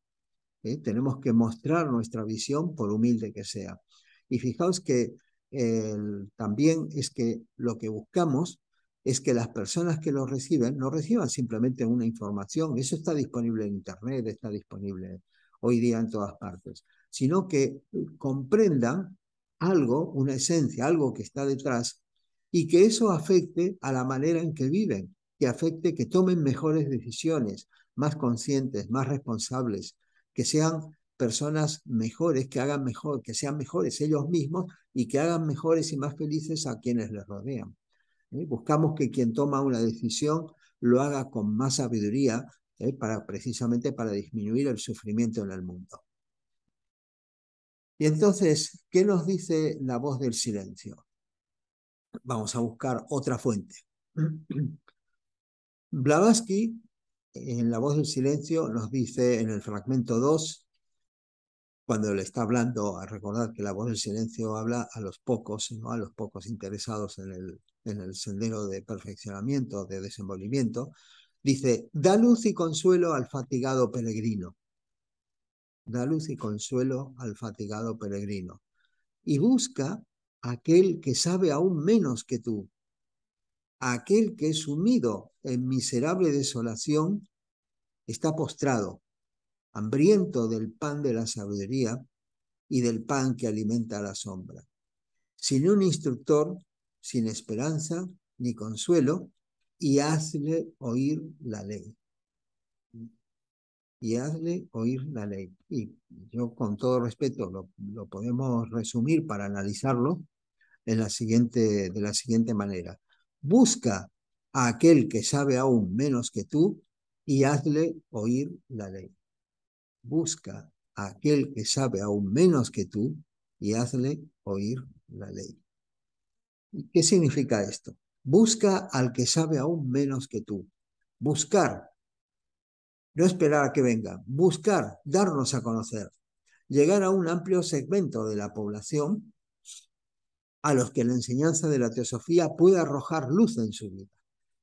¿eh? Tenemos que mostrar nuestra visión, por humilde que sea. Y fijaos que también es que lo que buscamos es que las personas que lo reciben no reciban simplemente una información, eso está disponible en Internet, está disponible hoy día en todas partes, sino que comprendan algo, una esencia, algo que está detrás y que eso afecte a la manera en que viven, que afecte que tomen mejores decisiones, más conscientes, más responsables, que sean personas mejores, que hagan mejor, que sean mejores ellos mismos y que hagan mejores y más felices a quienes les rodean. ¿eh? Buscamos que quien toma una decisión lo haga con más sabiduría ¿eh? para, precisamente para disminuir el sufrimiento en el mundo. Y entonces, ¿qué nos dice la voz del silencio? Vamos a buscar otra fuente. [CLEARS THROAT] Blavatsky en La voz del silencio nos dice en el fragmento 2, cuando le está hablando, a recordar que la voz del silencio habla a los pocos, ¿no? a los pocos interesados en el, en el sendero de perfeccionamiento, de desenvolvimiento, dice, da luz y consuelo al fatigado peregrino. Da luz y consuelo al fatigado peregrino. Y busca aquel que sabe aún menos que tú, aquel que es sumido en miserable desolación, está postrado, hambriento del pan de la sabiduría y del pan que alimenta la sombra. Sin un instructor, sin esperanza ni consuelo, y hazle oír la ley. Y hazle oír la ley. Y yo con todo respeto lo, podemos resumir para analizarlo de la siguiente manera busca a aquel que sabe aún menos que tú y hazle oír la ley. Busca a aquel que sabe aún menos que tú y hazle oír la ley. ¿Qué significa esto? Busca al que sabe aún menos que tú. Buscar. No esperar a que venga. Buscar, darnos a conocer. Llegar a un amplio segmento de la población a los que la enseñanza de la teosofía pueda arrojar luz en su vida.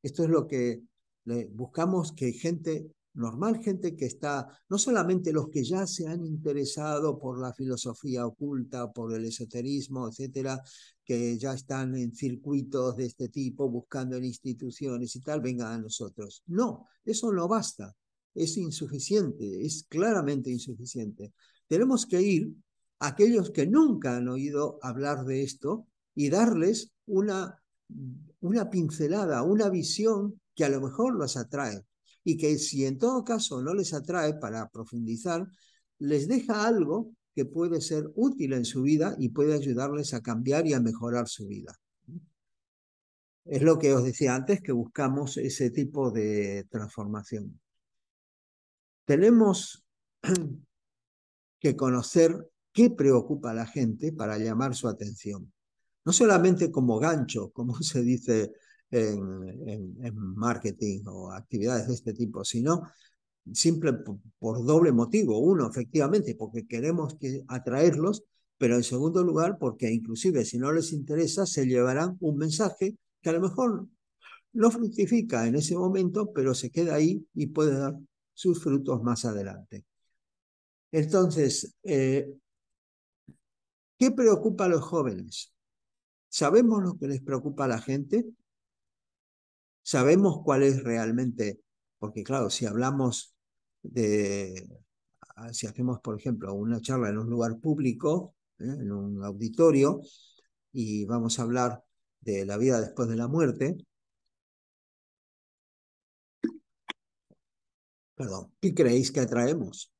Esto es lo que buscamos que gente normal, gente que está, no solamente los que ya se han interesado por la filosofía oculta, por el esoterismo, etcétera, que ya están en circuitos de este tipo, buscando en instituciones y tal, vengan a nosotros. No, eso no basta, es insuficiente, es claramente insuficiente. Tenemos que ir a aquellos que nunca han oído hablar de esto y darles una, una pincelada, una visión que a lo mejor las atrae y que si en todo caso no les atrae para profundizar, les deja algo que puede ser útil en su vida y puede ayudarles a cambiar y a mejorar su vida. Es lo que os decía antes, que buscamos ese tipo de transformación. Tenemos [CLEARS THROAT] que conocer qué preocupa a la gente para llamar su atención no solamente como gancho, [LAUGHS] como se dice en, marketing o actividades de este tipo, sino simple por doble motivo. Uno, efectivamente, porque queremos que atraerlos, pero en segundo lugar, porque inclusive si no les interesa, se llevarán un mensaje que a lo mejor no fructifica en ese momento, pero se queda ahí y puede dar sus frutos más adelante. Entonces, eh, ¿qué preocupa a los jóvenes? ¿Sabemos lo que les preocupa a la gente? ¿Sabemos cuál es realmente? Porque claro, si hablamos de, ah, si hacemos, por ejemplo, una charla en un lugar público, ¿eh? en un auditorio, y vamos a hablar de la vida después de la muerte, perdón, ¿qué creéis que atraemos?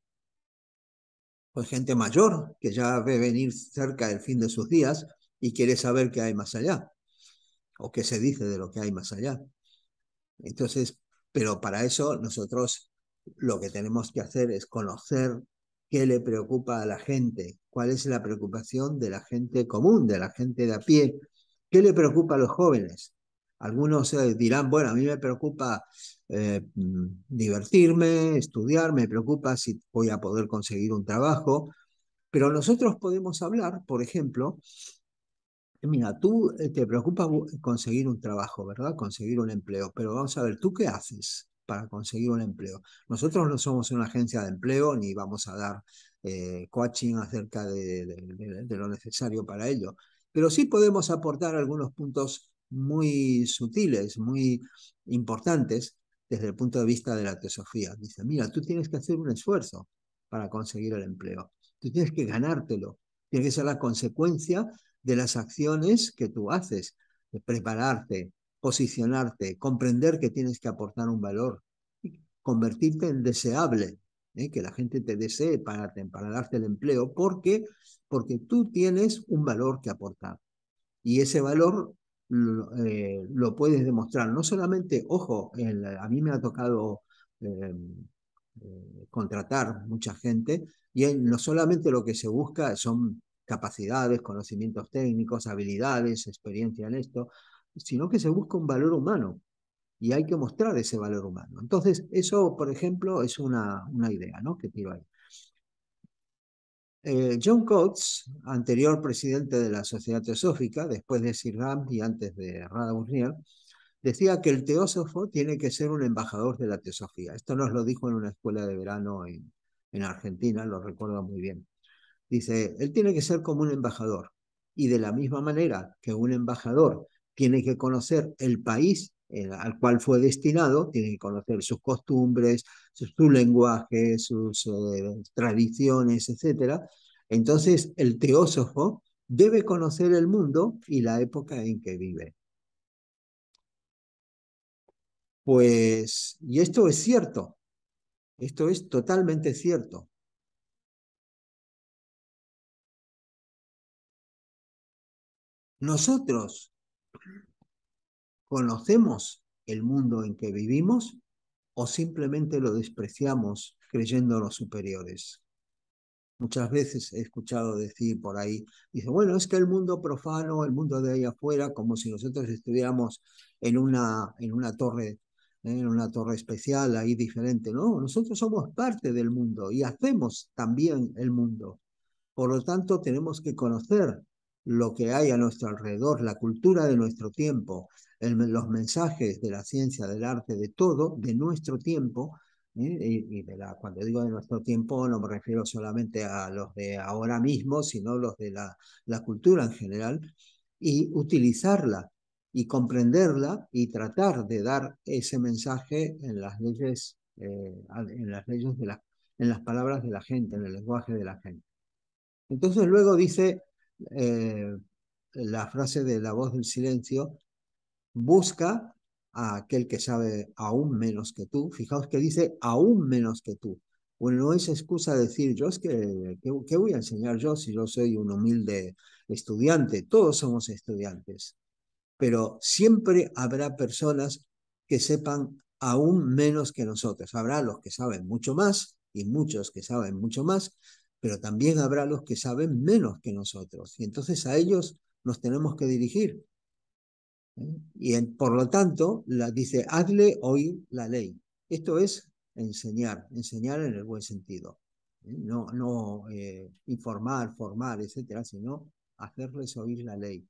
Pues gente mayor que ya ve venir cerca el fin de sus días y quiere saber qué hay más allá, o qué se dice de lo que hay más allá. Entonces, pero para eso nosotros lo que tenemos que hacer es conocer qué le preocupa a la gente, cuál es la preocupación de la gente común, de la gente de a pie, qué le preocupa a los jóvenes. Algunos eh, dirán, bueno, a mí me preocupa eh, mm, divertirme, estudiar, me preocupa si voy a poder conseguir un trabajo, pero nosotros podemos hablar, por ejemplo, eh, mira, tú eh, te preocupa eh, conseguir un trabajo, ¿verdad? Conseguir un empleo, pero vamos a ver, ¿tú qué haces para conseguir un empleo? Nosotros no somos una agencia de empleo ni vamos a dar coaching acerca de, lo necesario para ello, pero sí podemos aportar algunos puntos muy sutiles, muy importantes desde el punto de vista de la teosofía. Dice, mira, tú tienes que hacer un esfuerzo para conseguir el empleo, tú tienes que ganártelo, tiene que ser la consecuencia de las acciones que tú haces, prepararte, posicionarte, comprender que tienes que aportar un valor, convertirte en deseable, ¿eh? que la gente te desee para, para darte el empleo, porque porque tú tienes un valor que aportar y ese valor lo, eh, puedes demostrar. No solamente, ojo, a mí me ha tocado eh, contratar mucha gente y no solamente lo que se busca son capacidades, conocimientos técnicos, habilidades, experiencia en esto, sino que se busca un valor humano y hay que mostrar ese valor humano. Entonces, eso, por ejemplo, es una, una idea ¿no? que tiro ahí. Eh, John Coates, anterior presidente de la Sociedad Teosófica, después de Sir Ram y antes de Rada Burnier, decía que el teósofo tiene que ser un embajador de la teosofía. Esto nos lo dijo en una escuela de verano en Argentina, lo recuerdo muy bien. Dice, él tiene que ser como un embajador. Y de la misma manera que un embajador tiene que conocer el país eh, al cual fue destinado, tiene que conocer sus costumbres, su, lenguaje, sus eh, tradiciones, etc. Entonces, el teósofo debe conocer el mundo y la época en que vive. Pues, y esto es cierto, esto es totalmente cierto. Nosotros conocemos el mundo en que vivimos o simplemente lo despreciamos creyéndonos superiores. Muchas veces he escuchado decir por ahí, dice, bueno, es que el mundo profano, el mundo de ahí afuera, como si nosotros estuviéramos en una, en una torre, ¿eh? en una torre especial ahí diferente. No, nosotros somos parte del mundo y hacemos también el mundo. Por lo tanto, tenemos que conocer lo que hay a nuestro alrededor, la cultura de nuestro tiempo, los mensajes de la ciencia, del arte, de todo, de nuestro tiempo, ¿eh? y, la, cuando digo de nuestro tiempo no me refiero solamente a los de ahora mismo, sino los de la, cultura en general, y utilizarla y comprenderla y tratar de dar ese mensaje en las leyes, eh, en las leyes de la, en las palabras de la gente, en el lenguaje de la gente. Entonces luego dice eh, la frase de la voz del silencio, busca a aquel que sabe aún menos que tú. Fijaos que dice aún menos que tú. Bueno, no es excusa decir yo es que, ¿qué voy a enseñar yo si yo soy un humilde estudiante? Todos somos estudiantes, pero siempre habrá personas que sepan aún menos que nosotros. Habrá los que saben mucho más y muchos que saben mucho más, pero también habrá los que saben menos que nosotros. Y entonces a ellos nos tenemos que dirigir. ¿eh? Y por lo tanto, la, dice, hazle oír la ley. Esto es enseñar, enseñar en el buen sentido. ¿eh? No, no eh, informar, formar, etcétera, sino hacerles oír la ley,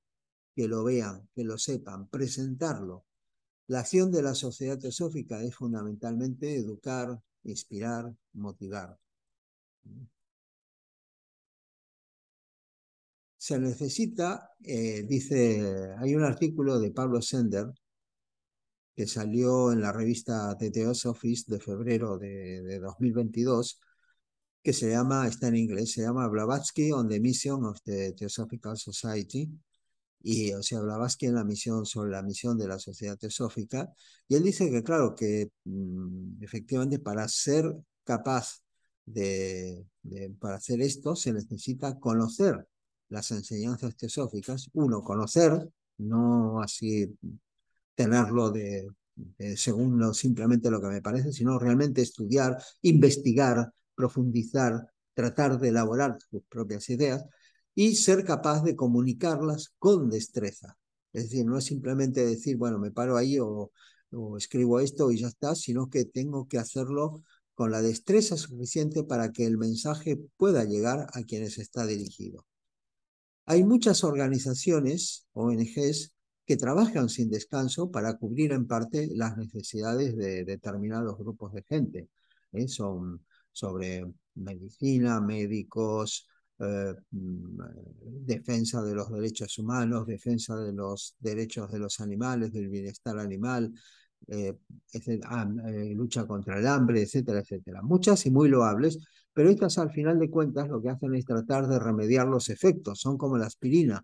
que lo vean, que lo sepan, presentarlo. La acción de la sociedad teosófica es fundamentalmente educar, inspirar, motivar. se necesita, eh, dice, hay un artículo de Pablo Sender que salió en la revista The Theosophist de febrero de, 2022, que se llama, está en inglés, se llama Blavatsky on the Mission of the Theosophical Society, y o sea, Blavatsky en la misión sobre la misión de la sociedad teosófica, y él dice que claro, que mm, efectivamente para ser capaz de, de, para hacer esto se necesita conocer las enseñanzas teosóficas, uno, conocer, no así tenerlo de, según simplemente lo que me parece, sino realmente estudiar, investigar, profundizar, tratar de elaborar sus propias ideas y ser capaz de comunicarlas con destreza. Es decir, no es simplemente decir, bueno, me paro ahí o escribo esto y ya está, sino que tengo que hacerlo con la destreza suficiente para que el mensaje pueda llegar a quienes está dirigido. Hay muchas organizaciones, ONGs, que trabajan sin descanso para cubrir en parte las necesidades de determinados grupos de gente. ¿eh? Son sobre medicina, médicos, eh, mm, defensa de los derechos humanos, defensa de los derechos de los animales, del bienestar animal, eh, ah, lucha contra el hambre, etcétera, etcétera. Muchas y muy loables, pero estas al final de cuentas lo que hacen es tratar de remediar los efectos, son como la aspirina,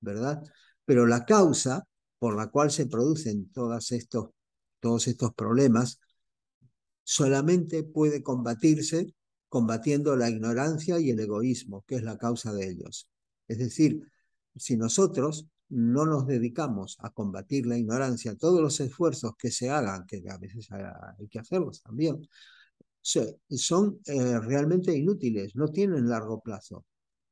¿verdad? Pero la causa por la cual se producen todos estos, todos estos problemas solamente puede combatirse combatiendo la ignorancia y el egoísmo, que es la causa de ellos. Es decir, si nosotros no nos dedicamos a combatir la ignorancia, todos los esfuerzos que se hagan, que a veces hay que hacerlos también, son eh, realmente inútiles, no tienen largo plazo.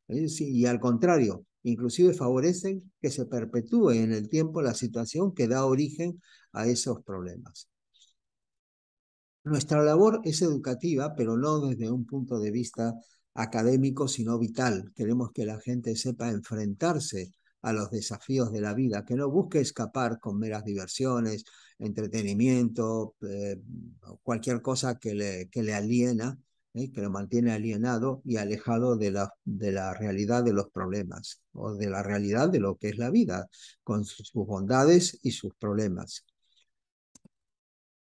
Y al contrario, inclusive favorecen que se perpetúe en el tiempo la situación que da origen a esos problemas. Nuestra labor es educativa, pero no desde un punto de vista académico, sino vital. Queremos que la gente sepa enfrentarse a los desafíos de la vida, que no busque escapar con meras diversiones, entretenimiento, eh, cualquier cosa que le, que le aliena, eh, que lo mantiene alienado y alejado de de la realidad de los problemas o de la realidad de lo que es la vida, con sus bondades y sus problemas.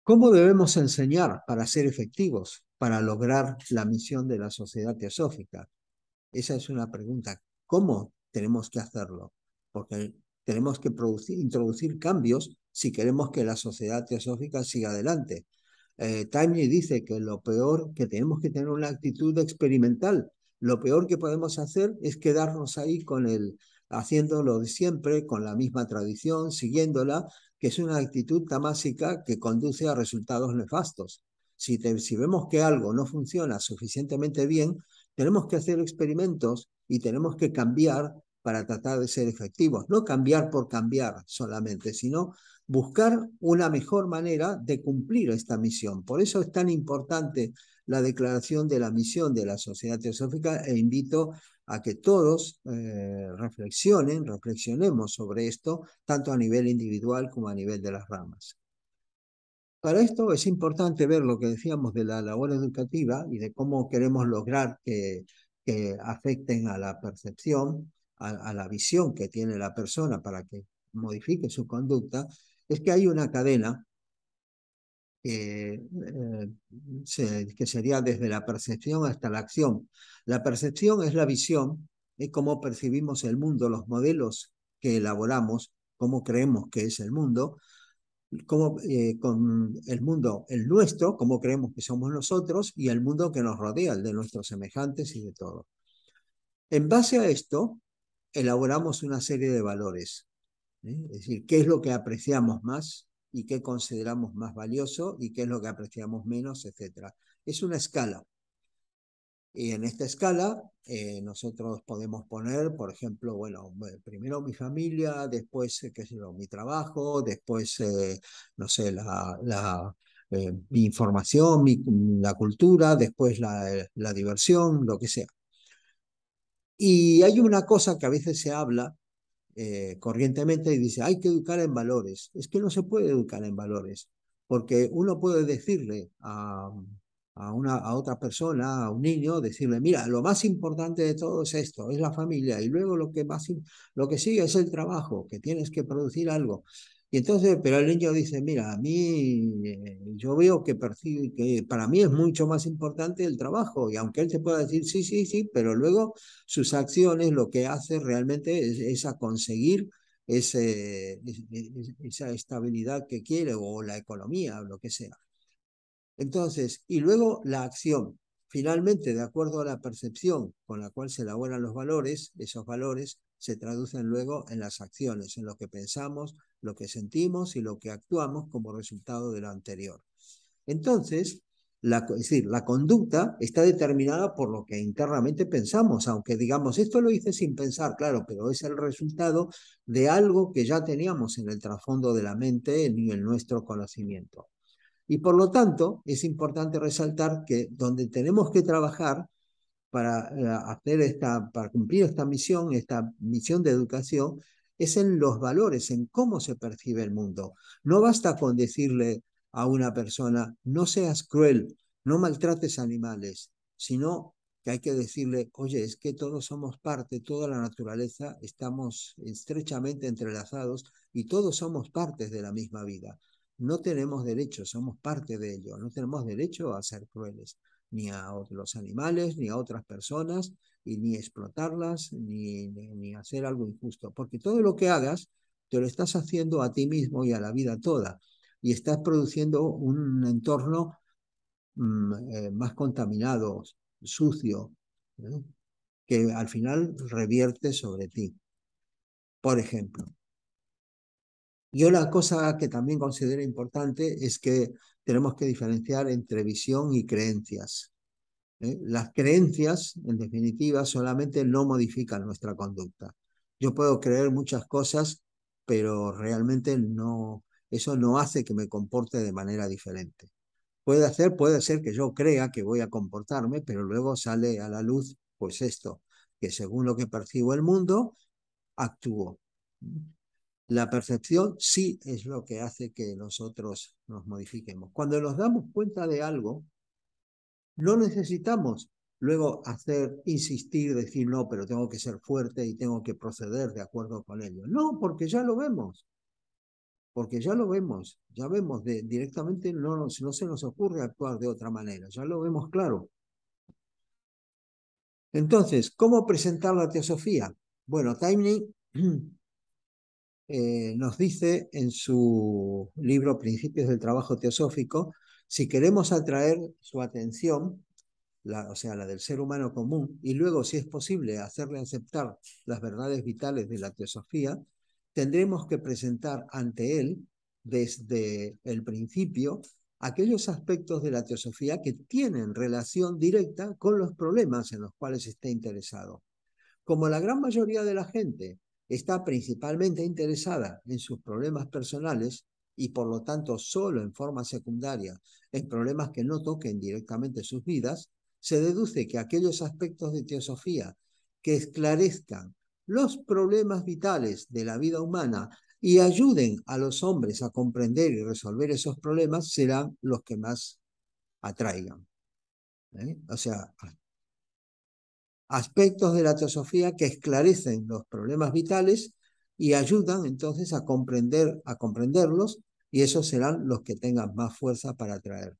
¿Cómo debemos enseñar para ser efectivos, para lograr la misión de la sociedad teosófica? Esa es una pregunta. ¿Cómo tenemos que hacerlo? porque tenemos que introducir cambios si queremos que la sociedad teosófica siga adelante. Eh, dice que lo peor, que tenemos que tener una actitud experimental. Lo peor que podemos hacer es quedarnos ahí con el, haciéndolo de siempre, con la misma tradición, siguiéndola, que es una actitud tamásica que conduce a resultados nefastos. Si, si vemos que algo no funciona suficientemente bien, tenemos que hacer experimentos y tenemos que cambiar para tratar de ser efectivos. No cambiar por cambiar solamente, sino buscar una mejor manera de cumplir esta misión. Por eso es tan importante la declaración de la misión de la Sociedad Teosófica e invito a que todos eh, reflexionen, reflexionemos sobre esto, tanto a nivel individual como a nivel de las ramas. Para esto es importante ver lo que decíamos de la labor educativa y de cómo queremos lograr que, que afecten a la percepción, a, la visión que tiene la persona para que modifique su conducta, es que hay una cadena eh, que, sería desde la percepción hasta la acción. La percepción es la visión, es cómo percibimos el mundo, los modelos que elaboramos, cómo creemos que es el mundo, cómo, eh, con el mundo, el nuestro, cómo creemos que somos nosotros y el mundo que nos rodea, el de nuestros semejantes y de todo. En base a esto, elaboramos una serie de valores. ¿eh? Es decir, qué es lo que apreciamos más y qué consideramos más valioso y qué es lo que apreciamos menos, etc. Es una escala. Y en esta escala eh, nosotros podemos poner, por ejemplo, bueno, eh, primero mi familia, después, mi trabajo, después, no sé, la, mi información, mi, la cultura, después la diversión, lo que sea. Y hay una cosa que a veces se habla eh, corrientemente y dice, hay que educar en valores. Es que no se puede educar en valores, porque uno puede decirle a, una, a otra persona, a un niño, decirle, mira, lo más importante de todo es esto, es la familia, y luego lo que, más, lo que sigue es el trabajo, que tienes que producir algo. Y entonces, pero el niño dice, mira, a mí eh, yo veo que, para mí es mucho más importante el trabajo, y aunque él se pueda decir, sí, sí, sí, pero luego sus acciones lo que hace realmente es, a conseguir esa estabilidad que quiere o la economía o lo que sea. Entonces, y luego la acción. Finalmente, de acuerdo a la percepción con la cual se elaboran los valores, esos valores se traducen luego en las acciones, en lo que pensamos, lo que sentimos y lo que actuamos como resultado de lo anterior. Entonces, la, es decir, la conducta está determinada por lo que internamente pensamos, aunque digamos, esto lo hice sin pensar, claro, pero es el resultado de algo que ya teníamos en el trasfondo de la mente y en nuestro conocimiento. Y por lo tanto, es importante resaltar que donde tenemos que trabajar para, eh, hacer esta, para cumplir esta misión, esta misión de educación, es en los valores, en cómo se percibe el mundo. No basta con decirle a una persona, no seas cruel, no maltrates animales, sino que hay que decirle, oye, es que todos somos parte, toda la naturaleza, estamos estrechamente entrelazados y todos somos partes de la misma vida. No tenemos derecho, somos parte de ello, no tenemos derecho a ser crueles ni a los animales, ni a otras personas, y ni explotarlas, ni, ni, hacer algo injusto. Porque todo lo que hagas, te lo estás haciendo a ti mismo y a la vida toda. Y estás produciendo un entorno mm, eh, más contaminado, sucio, que al final revierte sobre ti. Por ejemplo, yo la cosa que también considero importante es que tenemos que diferenciar entre visión y creencias. ¿eh? Las creencias, en definitiva, solamente no modifican nuestra conducta. Yo puedo creer muchas cosas, pero realmente no, eso no hace que me comporte de manera diferente. Puede hacer, puede ser que yo crea que voy a comportarme, pero luego sale a la luz, pues esto, que según lo que percibo el mundo, actúo. La percepción sí es lo que hace que nosotros nos modifiquemos. Cuando nos damos cuenta de algo, no necesitamos luego hacer, insistir, decir, no, pero tengo que ser fuerte y tengo que proceder de acuerdo con ello. No, porque ya lo vemos. Porque ya lo vemos, ya vemos, de, directamente no, no se nos ocurre actuar de otra manera, ya lo vemos claro. Entonces, ¿cómo presentar la teosofía? Bueno, Timing [CLEARS THROAT] Eh, nos dice en su libro Principios del Trabajo Teosófico, si queremos atraer su atención, la, o sea, la del ser humano común, y luego, si es posible, hacerle aceptar las verdades vitales de la teosofía, tendremos que presentar ante él, desde el principio, aquellos aspectos de la teosofía que tienen relación directa con los problemas en los cuales está interesado. Como la gran mayoría de la gente está principalmente interesada en sus problemas personales y por lo tanto solo en forma secundaria en problemas que no toquen directamente sus vidas, se deduce que aquellos aspectos de teosofía que esclarezcan los problemas vitales de la vida humana y ayuden a los hombres a comprender y resolver esos problemas serán los que más atraigan. ¿eh? O sea, aspectos de la teosofía que esclarecen los problemas vitales y ayudan entonces a comprender a comprenderlos y esos serán los que tengan más fuerza para atraer.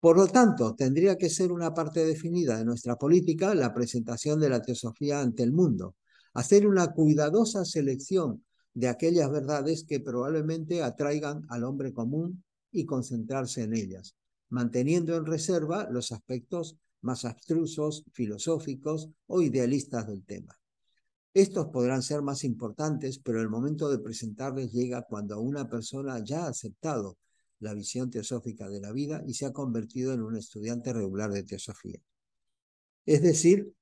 Por lo tanto, tendría que ser una parte definida de nuestra política la presentación de la teosofía ante el mundo, hacer una cuidadosa selección de aquellas verdades que probablemente atraigan al hombre común y concentrarse en ellas, manteniendo en reserva los aspectos más abstrusos, filosóficos o idealistas del tema. Estos podrán ser más importantes, pero el momento de presentarles llega cuando una persona ya ha aceptado la visión teosófica de la vida y se ha convertido en un estudiante regular de teosofía. Es decir,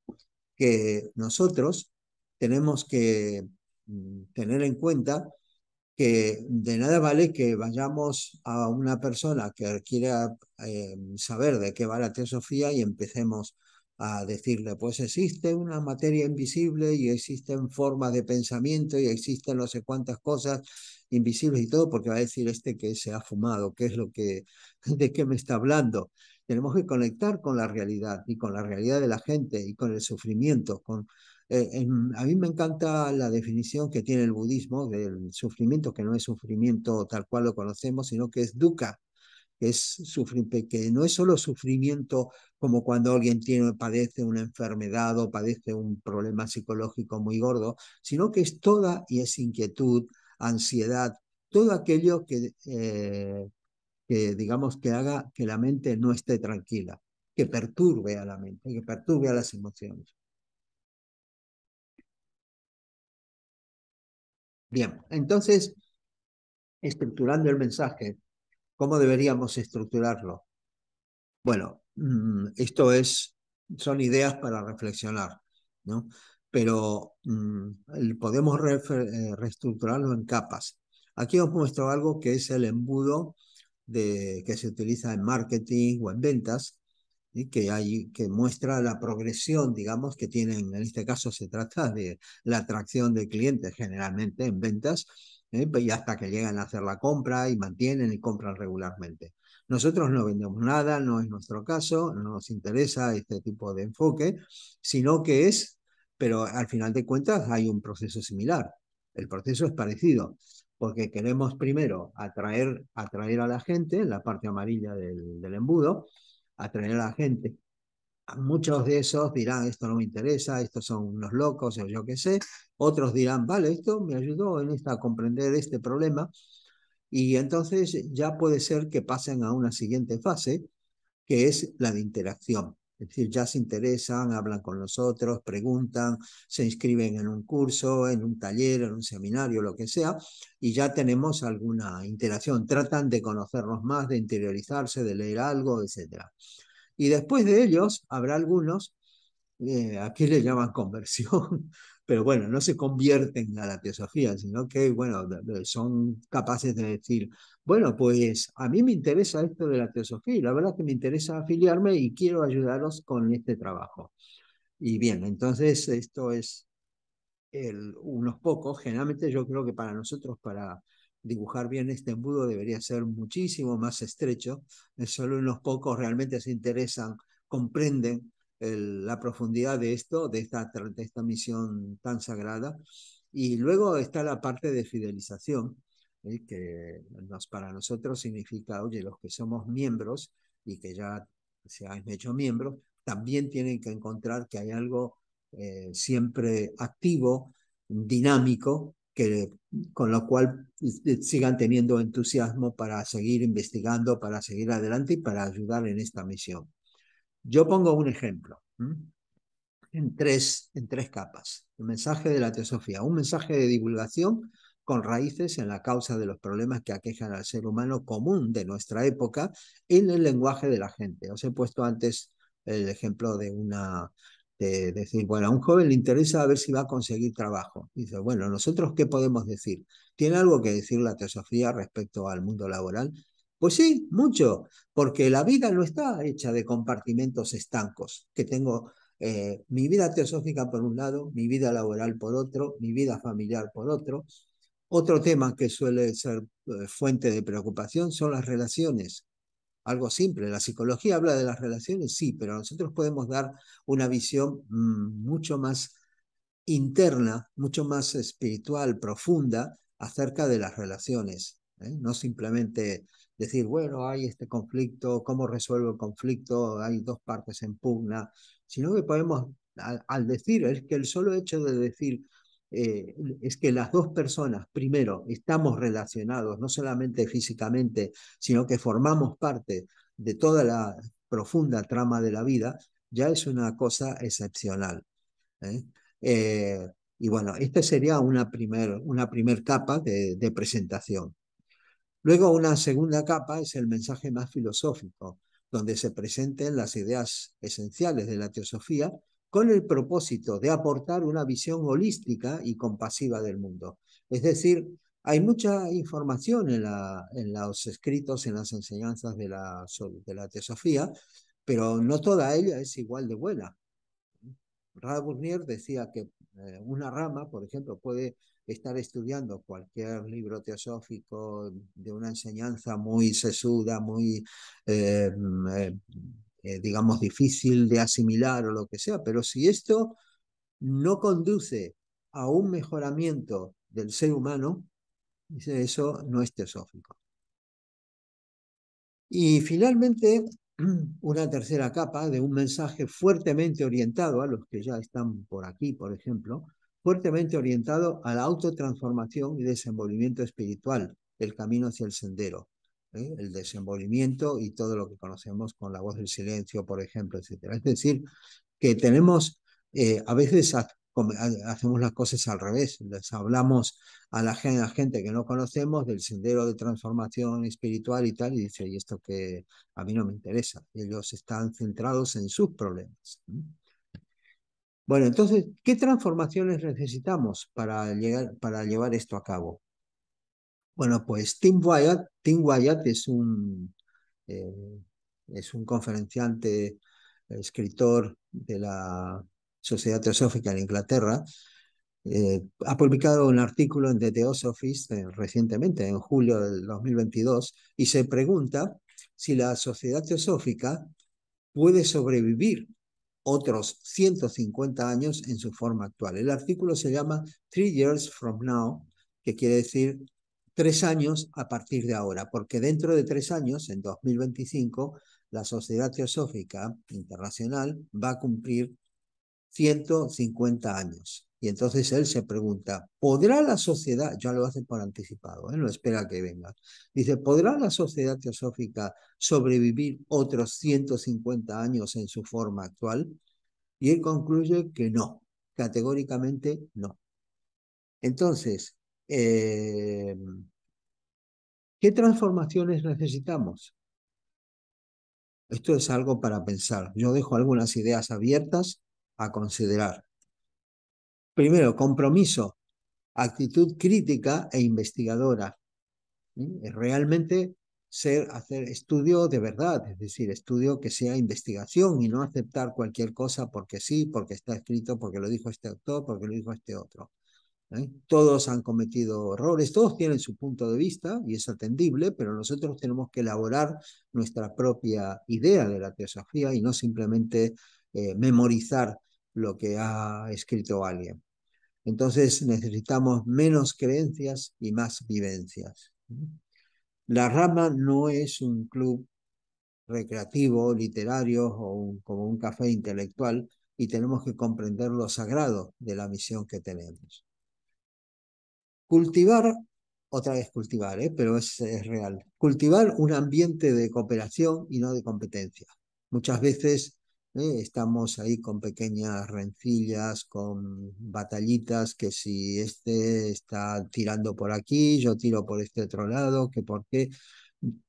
que nosotros tenemos que mm, tener en cuenta que de nada vale que vayamos a una persona que quiera eh, saber de qué va la teosofía y empecemos a decirle, pues existe una materia invisible y existen formas de pensamiento y existen no sé cuántas cosas invisibles y todo, porque va a decir este que se ha fumado, qué es lo que, [LAUGHS] de qué me está hablando. Tenemos que conectar con la realidad y con la realidad de la gente y con el sufrimiento, con, eh, a mí me encanta la definición que tiene el budismo del sufrimiento, que no es sufrimiento tal cual lo conocemos, sino que es dukkha, que, es que no es solo sufrimiento como cuando alguien tiene, padece una enfermedad o padece un problema psicológico muy gordo, sino que es toda y es inquietud, ansiedad, todo aquello que, eh, que digamos que haga que la mente no esté tranquila, que perturbe a la mente, que perturbe a las emociones. Bien, entonces, estructurando el mensaje, ¿cómo deberíamos estructurarlo? Bueno, mm, esto es, son ideas para reflexionar, ¿no? Pero mm, podemos eh, reestructurarlo en capas. Aquí os muestro algo que es el embudo de, que se utiliza en marketing o en ventas, ¿eh? que, hay, que muestra la progresión, digamos, que tienen, en este caso se trata de la atracción de clientes generalmente en ventas, ¿eh? pues, y hasta que llegan a hacer la compra y mantienen y compran regularmente. Nosotros no vendemos nada, no es nuestro caso, no nos interesa este tipo de enfoque, sino que es, pero al final de cuentas hay un proceso similar. El proceso es parecido, porque queremos primero atraer, atraer a la gente, la parte amarilla del embudo, atraer a la gente. Muchos de esos dirán, esto no me interesa, estos son unos locos o yo qué sé. Otros dirán, vale, esto me ayudó a comprender este problema. Y entonces ya puede ser que pasen a una siguiente fase, que es la de interacción. Es decir, ya se interesan, hablan con nosotros, preguntan, se inscriben en un curso, en un taller, en un seminario, lo que sea, y ya tenemos alguna interacción. Tratan de conocernos más, de interiorizarse, de leer algo, etc. Y después de ellos habrá algunos, eh, aquí le llaman conversión, [LAUGHS] pero bueno, no se convierten a la teosofía, sino que, bueno, son capaces de decir, bueno, pues a mí me interesa esto de la teosofía y la verdad que me interesa afiliarme y quiero ayudaros con este trabajo. Y bien, entonces esto es el, unos pocos. Generalmente yo creo que para nosotros, para dibujar bien este embudo, debería ser muchísimo más estrecho. Solo unos pocos realmente se interesan, comprenden la profundidad de esto, de esta, de esta misión tan sagrada. Y luego está la parte de fidelización, ¿eh? que nos, para nosotros significa, oye, los que somos miembros y que ya se han hecho miembros, también tienen que encontrar que hay algo eh, siempre activo, dinámico, que, con lo cual eh, sigan teniendo entusiasmo para seguir investigando, para seguir adelante y para ayudar en esta misión. Yo pongo un ejemplo en tres, en tres capas. El mensaje de la teosofía, un mensaje de divulgación, con raíces en la causa de los problemas que aquejan al ser humano común de nuestra época en el lenguaje de la gente. Os he puesto antes el ejemplo de una de decir, bueno, a un joven le interesa ver si va a conseguir trabajo. Dice, bueno, nosotros qué podemos decir? ¿Tiene algo que decir la teosofía respecto al mundo laboral? Pues sí, mucho, porque la vida no está hecha de compartimentos estancos, que tengo eh, mi vida teosófica por un lado, mi vida laboral por otro, mi vida familiar por otro, otro tema que suele ser eh, fuente de preocupación son las relaciones. Algo simple, la psicología habla de las relaciones, sí, pero nosotros podemos dar una visión mm, mucho más interna, mucho más espiritual, profunda, acerca de las relaciones. ¿eh? No simplemente decir, bueno, hay este conflicto, cómo resuelvo el conflicto, hay dos partes en pugna, sino que podemos, al decir, es que el solo hecho de decir, eh, es que las dos personas, primero, estamos relacionados no solamente físicamente, sino que formamos parte de toda la profunda trama de la vida, ya es una cosa excepcional. ¿eh? Eh, y bueno, esta sería una primer, una primer capa de presentación. Luego una segunda capa es el mensaje más filosófico, donde se presenten las ideas esenciales de la teosofía con el propósito de aportar una visión holística y compasiva del mundo. Es decir, hay mucha información en, la, en los escritos, en las enseñanzas de la, de la teosofía, pero no toda ella es igual de buena. Raburnier decía que eh, una rama, por ejemplo, puede estar estudiando cualquier libro teosófico de una enseñanza muy sesuda, muy eh, mm, eh, eh, digamos, difícil de asimilar o lo que sea, pero si esto no conduce a un mejoramiento del ser humano, dice, eso no es teosófico. Y finalmente, [CLEARS THROAT] una tercera capa de un mensaje fuertemente orientado a los que ya están por aquí, por ejemplo, fuertemente orientado a la autotransformación y desenvolvimiento espiritual, el camino hacia el sendero. ¿eh? el desenvolvimiento y todo lo que conocemos con la voz del silencio, por ejemplo, etcétera. Es decir, que tenemos, eh, a veces hacemos las cosas al revés, les hablamos a la, gente, gente que no conocemos del sendero de transformación espiritual y tal, y dice, y esto que a mí no me interesa, ellos están centrados en sus problemas. Bueno, entonces, ¿qué transformaciones necesitamos para, llegar, para llevar esto a cabo? Bueno, pues Tim Wyatt, Wyatt es un, eh, es un conferenciante, escritor de la Sociedad Teosófica en Inglaterra. Eh, ha publicado un artículo en The Theosophist eh, recientemente, en julio del 2022, y se pregunta si la Sociedad Teosófica puede sobrevivir otros 150 años en su forma actual. El artículo se llama Three Years From Now, que quiere decir tres años a partir de ahora, porque dentro de tres años, en 2025, la Sociedad Teosófica Internacional va a cumplir 150 años. Y entonces él se pregunta, ¿podrá la sociedad, ya lo hace por anticipado, él ¿eh? no espera que venga, dice, ¿podrá la sociedad teosófica sobrevivir otros 150 años en su forma actual? Y él concluye que no, categóricamente no. Entonces, eh, ¿Qué transformaciones necesitamos? Esto es algo para pensar. Yo dejo algunas ideas abiertas a considerar. Primero, compromiso, actitud crítica e investigadora. Realmente ser, hacer estudio de verdad, es decir, estudio que sea investigación y no aceptar cualquier cosa porque sí, porque está escrito, porque lo dijo este autor, porque lo dijo este otro. ¿eh? Todos han cometido errores, todos tienen su punto de vista y es atendible, pero nosotros tenemos que elaborar nuestra propia idea de la teosofía y no simplemente eh, memorizar lo que ha escrito alguien. Entonces necesitamos menos creencias y más vivencias. ¿eh? La rama no es un club recreativo, literario o como un café intelectual y tenemos que comprender lo sagrado de la misión que tenemos. Cultivar, otra vez cultivar, ¿eh? pero es, es real, cultivar un ambiente de cooperación y no de competencia. Muchas veces ¿eh? estamos ahí con pequeñas rencillas, con batallitas, que si este está tirando por aquí, yo tiro por este otro lado, que por qué.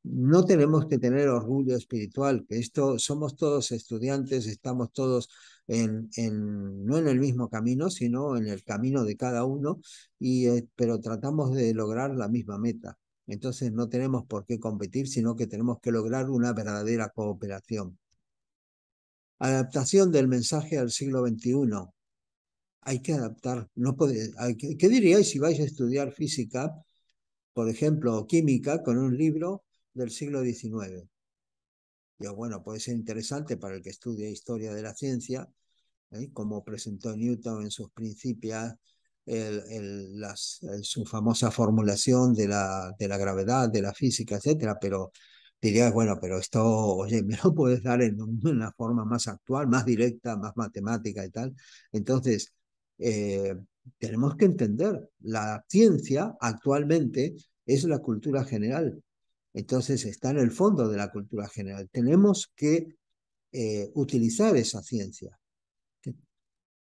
No tenemos que tener orgullo espiritual, que esto somos todos estudiantes, estamos todos no en el mismo camino, sino en el camino de cada uno, y, eh, pero tratamos de lograr la misma meta. Entonces no tenemos por qué competir, sino que tenemos que lograr una verdadera cooperación. Adaptación del mensaje al siglo XXI. Hay que adaptar. No puede, ¿Qué diríais si vais a estudiar física, por ejemplo, o química, con un libro del siglo XIX? bueno, puede ser interesante para el que estudia historia de la ciencia, ¿eh? como presentó Newton en sus principios el, su famosa formulación de la, de la gravedad, de la física, etcétera, pero diría, bueno, pero esto, oye, me lo puedes dar en una forma más actual, más directa, más matemática y tal. Entonces, eh, tenemos que entender, la ciencia actualmente es la cultura general, entonces está en el fondo de la cultura general. Tenemos que eh, utilizar esa ciencia.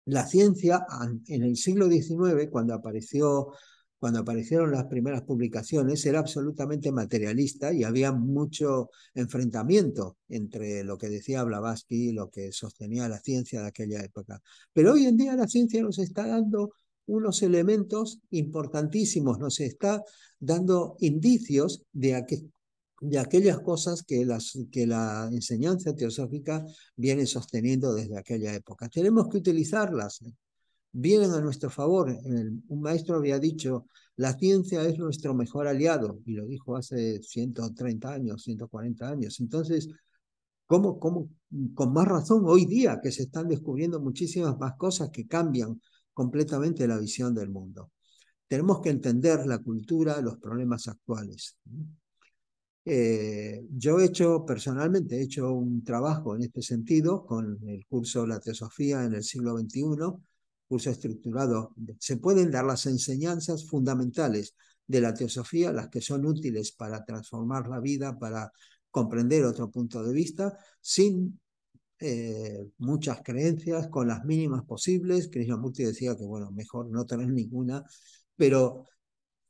La ciencia en el siglo XIX, cuando, apareció, cuando aparecieron las primeras publicaciones, era absolutamente materialista y había mucho enfrentamiento entre lo que decía Blavatsky y lo que sostenía la ciencia de aquella época. Pero hoy en día la ciencia nos está dando unos elementos importantísimos, nos está dando indicios de a qué, de aquellas cosas que, las, que la enseñanza teosófica viene sosteniendo desde aquella época. Tenemos que utilizarlas. Vienen a nuestro favor. un maestro había dicho, la ciencia es nuestro mejor aliado, y lo dijo hace 130 años, 140 años. Entonces, cómo, con más razón hoy día que se están descubriendo muchísimas más cosas que cambian completamente la visión del mundo. Tenemos que entender la cultura, los problemas actuales. Eh, yo he hecho, personalmente, he hecho un trabajo en este sentido con el curso La Teosofía en el siglo XXI, curso estructurado. Se pueden dar las enseñanzas fundamentales de la teosofía, las que son útiles para transformar la vida, para comprender otro punto de vista, sin eh, muchas creencias, con las mínimas posibles. Krishnamurti decía que, bueno, mejor no tener ninguna, pero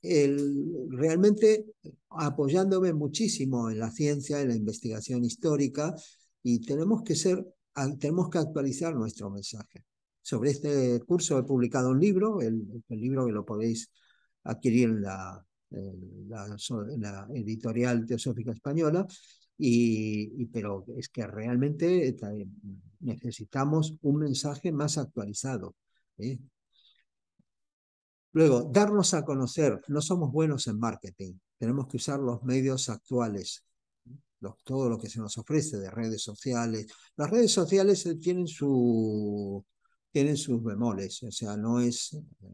el, realmente apoyándome muchísimo en la ciencia, en la investigación histórica, y tenemos que, ser, ah, tenemos que actualizar nuestro mensaje. Sobre este curso he publicado un libro, el, libro que lo podéis adquirir en la, editorial teosófica española, y, pero es que realmente eh, necesitamos un mensaje más actualizado. ¿eh? Luego, darnos a conocer. No somos buenos en marketing. Tenemos que usar los medios actuales, todo lo que se nos ofrece de redes sociales. Las redes sociales eh, tienen, su, tienen sus bemoles, o sea, no es... Eh,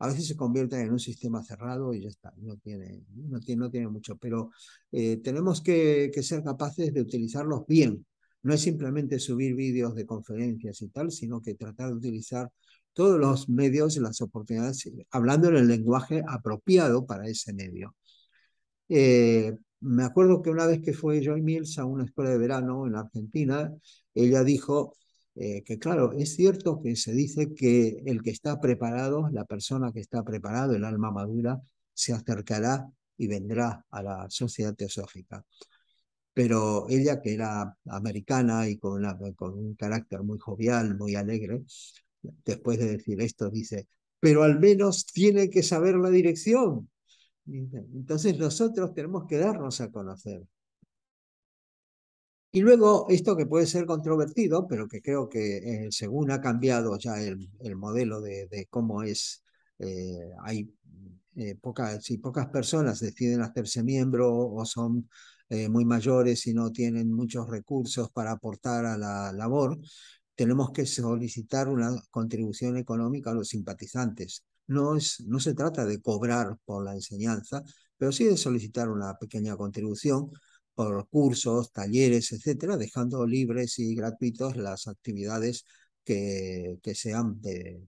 a veces se convierten en un sistema cerrado y ya está, no tiene, no tiene, mucho, pero eh, tenemos que, que ser capaces de utilizarlos bien. No es simplemente subir vídeos de conferencias y tal, sino que tratar de utilizar todos los medios y las oportunidades, eh, hablando en el lenguaje apropiado para ese medio. Eh, me acuerdo que una vez que fue Joy Mills a una escuela de verano en Argentina, ella dijo eh, que claro, es cierto que se dice que el que está preparado, la persona que está preparado, el alma madura, se acercará y vendrá a la sociedad teosófica. Pero ella, que era americana y con un carácter muy jovial, muy alegre, después de decir esto, dice, pero al menos tiene que saber la dirección. Entonces nosotros tenemos que darnos a conocer. Y luego, esto que puede ser controvertido, pero que creo que eh, según ha cambiado ya el, modelo de, cómo es, eh, hay eh, pocas, si pocas personas deciden hacerse miembro o son muy mayores y no tienen muchos recursos para aportar a la labor, tenemos que solicitar una contribución económica a los simpatizantes. No, es, no se trata de cobrar por la enseñanza, pero sí de solicitar una pequeña contribución por cursos, talleres, etcétera, dejando libres y gratuitos las actividades que, que sean de,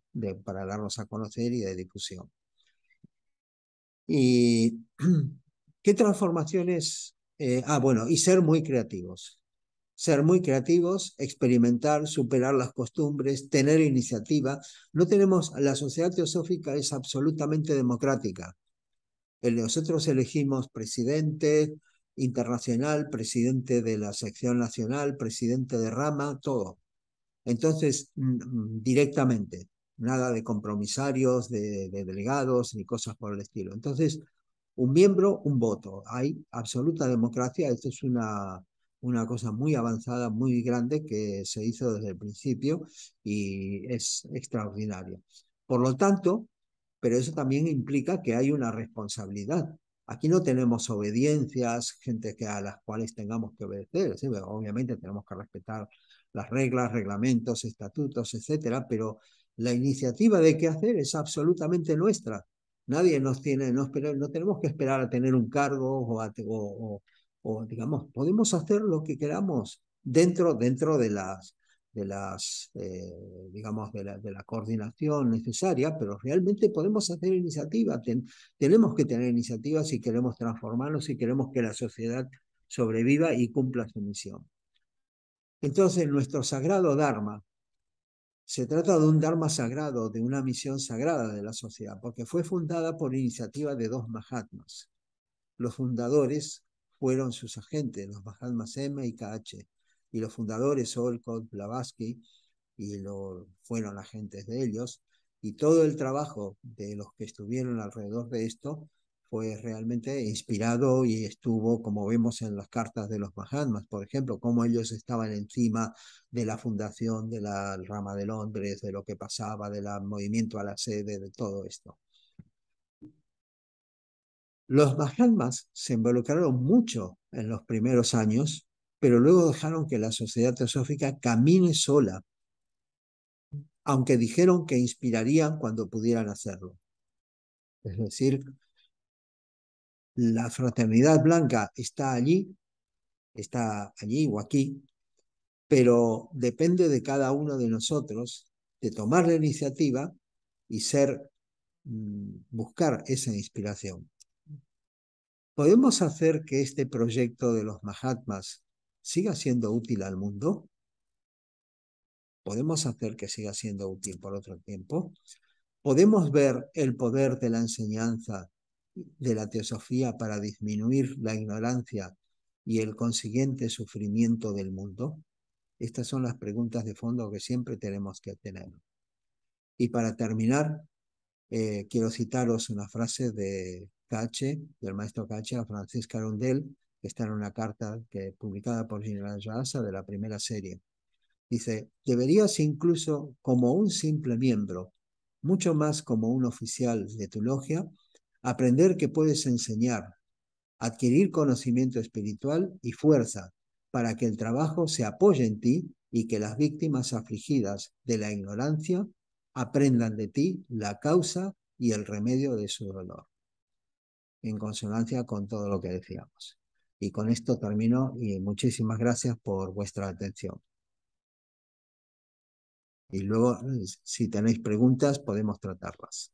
para darnos a conocer y de difusión. ¿Y [CLEARS THROAT] qué transformaciones? Eh? ah, bueno, y ser muy creativos ser muy creativos, experimentar, superar las costumbres, tener iniciativa. No tenemos, la sociedad teosófica es absolutamente democrática. Eh, nosotros elegimos presidente internacional, presidente de la sección nacional, presidente de rama, todo. Entonces, mm, mm, directamente, nada de compromisarios, de, de delegados, ni cosas por el estilo. Entonces, un miembro, un voto. Hay absoluta democracia, esto es una una cosa muy avanzada, muy grande que se hizo desde el principio y es extraordinaria. Por lo tanto, pero eso también implica que hay una responsabilidad. Aquí no tenemos obediencias, gente que a las cuales tengamos que obedecer. Obviamente tenemos que respetar las reglas, reglamentos, estatutos, etcétera, pero la iniciativa de qué hacer es absolutamente nuestra. Nadie nos tiene, no, no tenemos que esperar a tener un cargo o, o digamos, podemos hacer lo que queramos dentro, dentro de las, de las eh, digamos, de la, coordinación necesaria, pero realmente podemos hacer iniciativa tenemos que tener iniciativas si queremos transformarnos, si queremos que la sociedad sobreviva y cumpla su misión. Entonces, nuestro sagrado Dharma, se trata de un Dharma sagrado, de una misión sagrada de la sociedad, porque fue fundada por iniciativa de dos Mahatmas. Los fundadores fueron sus agentes, los Mahatmas M y KH, y los fundadores Olcott, Blavatsky, y lo, fueron agentes de ellos, y todo el trabajo de los que estuvieron alrededor de esto fue realmente inspirado y estuvo, como vemos en las cartas de los Mahatmas, por ejemplo, cómo ellos estaban encima de la fundación de la rama de Londres, de lo que pasaba, del movimiento a la sede, de todo esto. Los Mahalmas se involucraron mucho en los primeros años, pero luego dejaron que la sociedad teosófica camine sola, aunque dijeron que inspirarían cuando pudieran hacerlo. Es decir, la fraternidad blanca está allí, está allí o aquí, pero depende de cada uno de nosotros de tomar la iniciativa y ser mm, buscar esa inspiración. ¿Podemos hacer que este proyecto de los Mahatmas siga siendo útil al mundo? ¿Podemos hacer que siga siendo útil por otro tiempo? ¿Podemos ver el poder de la enseñanza de la teosofía para disminuir la ignorancia y el consiguiente sufrimiento del mundo? Estas son las preguntas de fondo que siempre tenemos que tener. Y para terminar, eh, quiero citaros una frase de del maestro Cache a Francisca Rondel, que está en una carta que, publicada por General Raza de la primera serie. Dice, deberías incluso como un simple miembro, mucho más como un oficial de tu logia, aprender que puedes enseñar, adquirir conocimiento espiritual y fuerza para que el trabajo se apoye en ti y que las víctimas afligidas de la ignorancia aprendan de ti la causa y el remedio de su dolor en consonancia con todo lo que decíamos. Y con esto termino y muchísimas gracias por vuestra atención. Y luego, si tenéis preguntas, podemos tratarlas.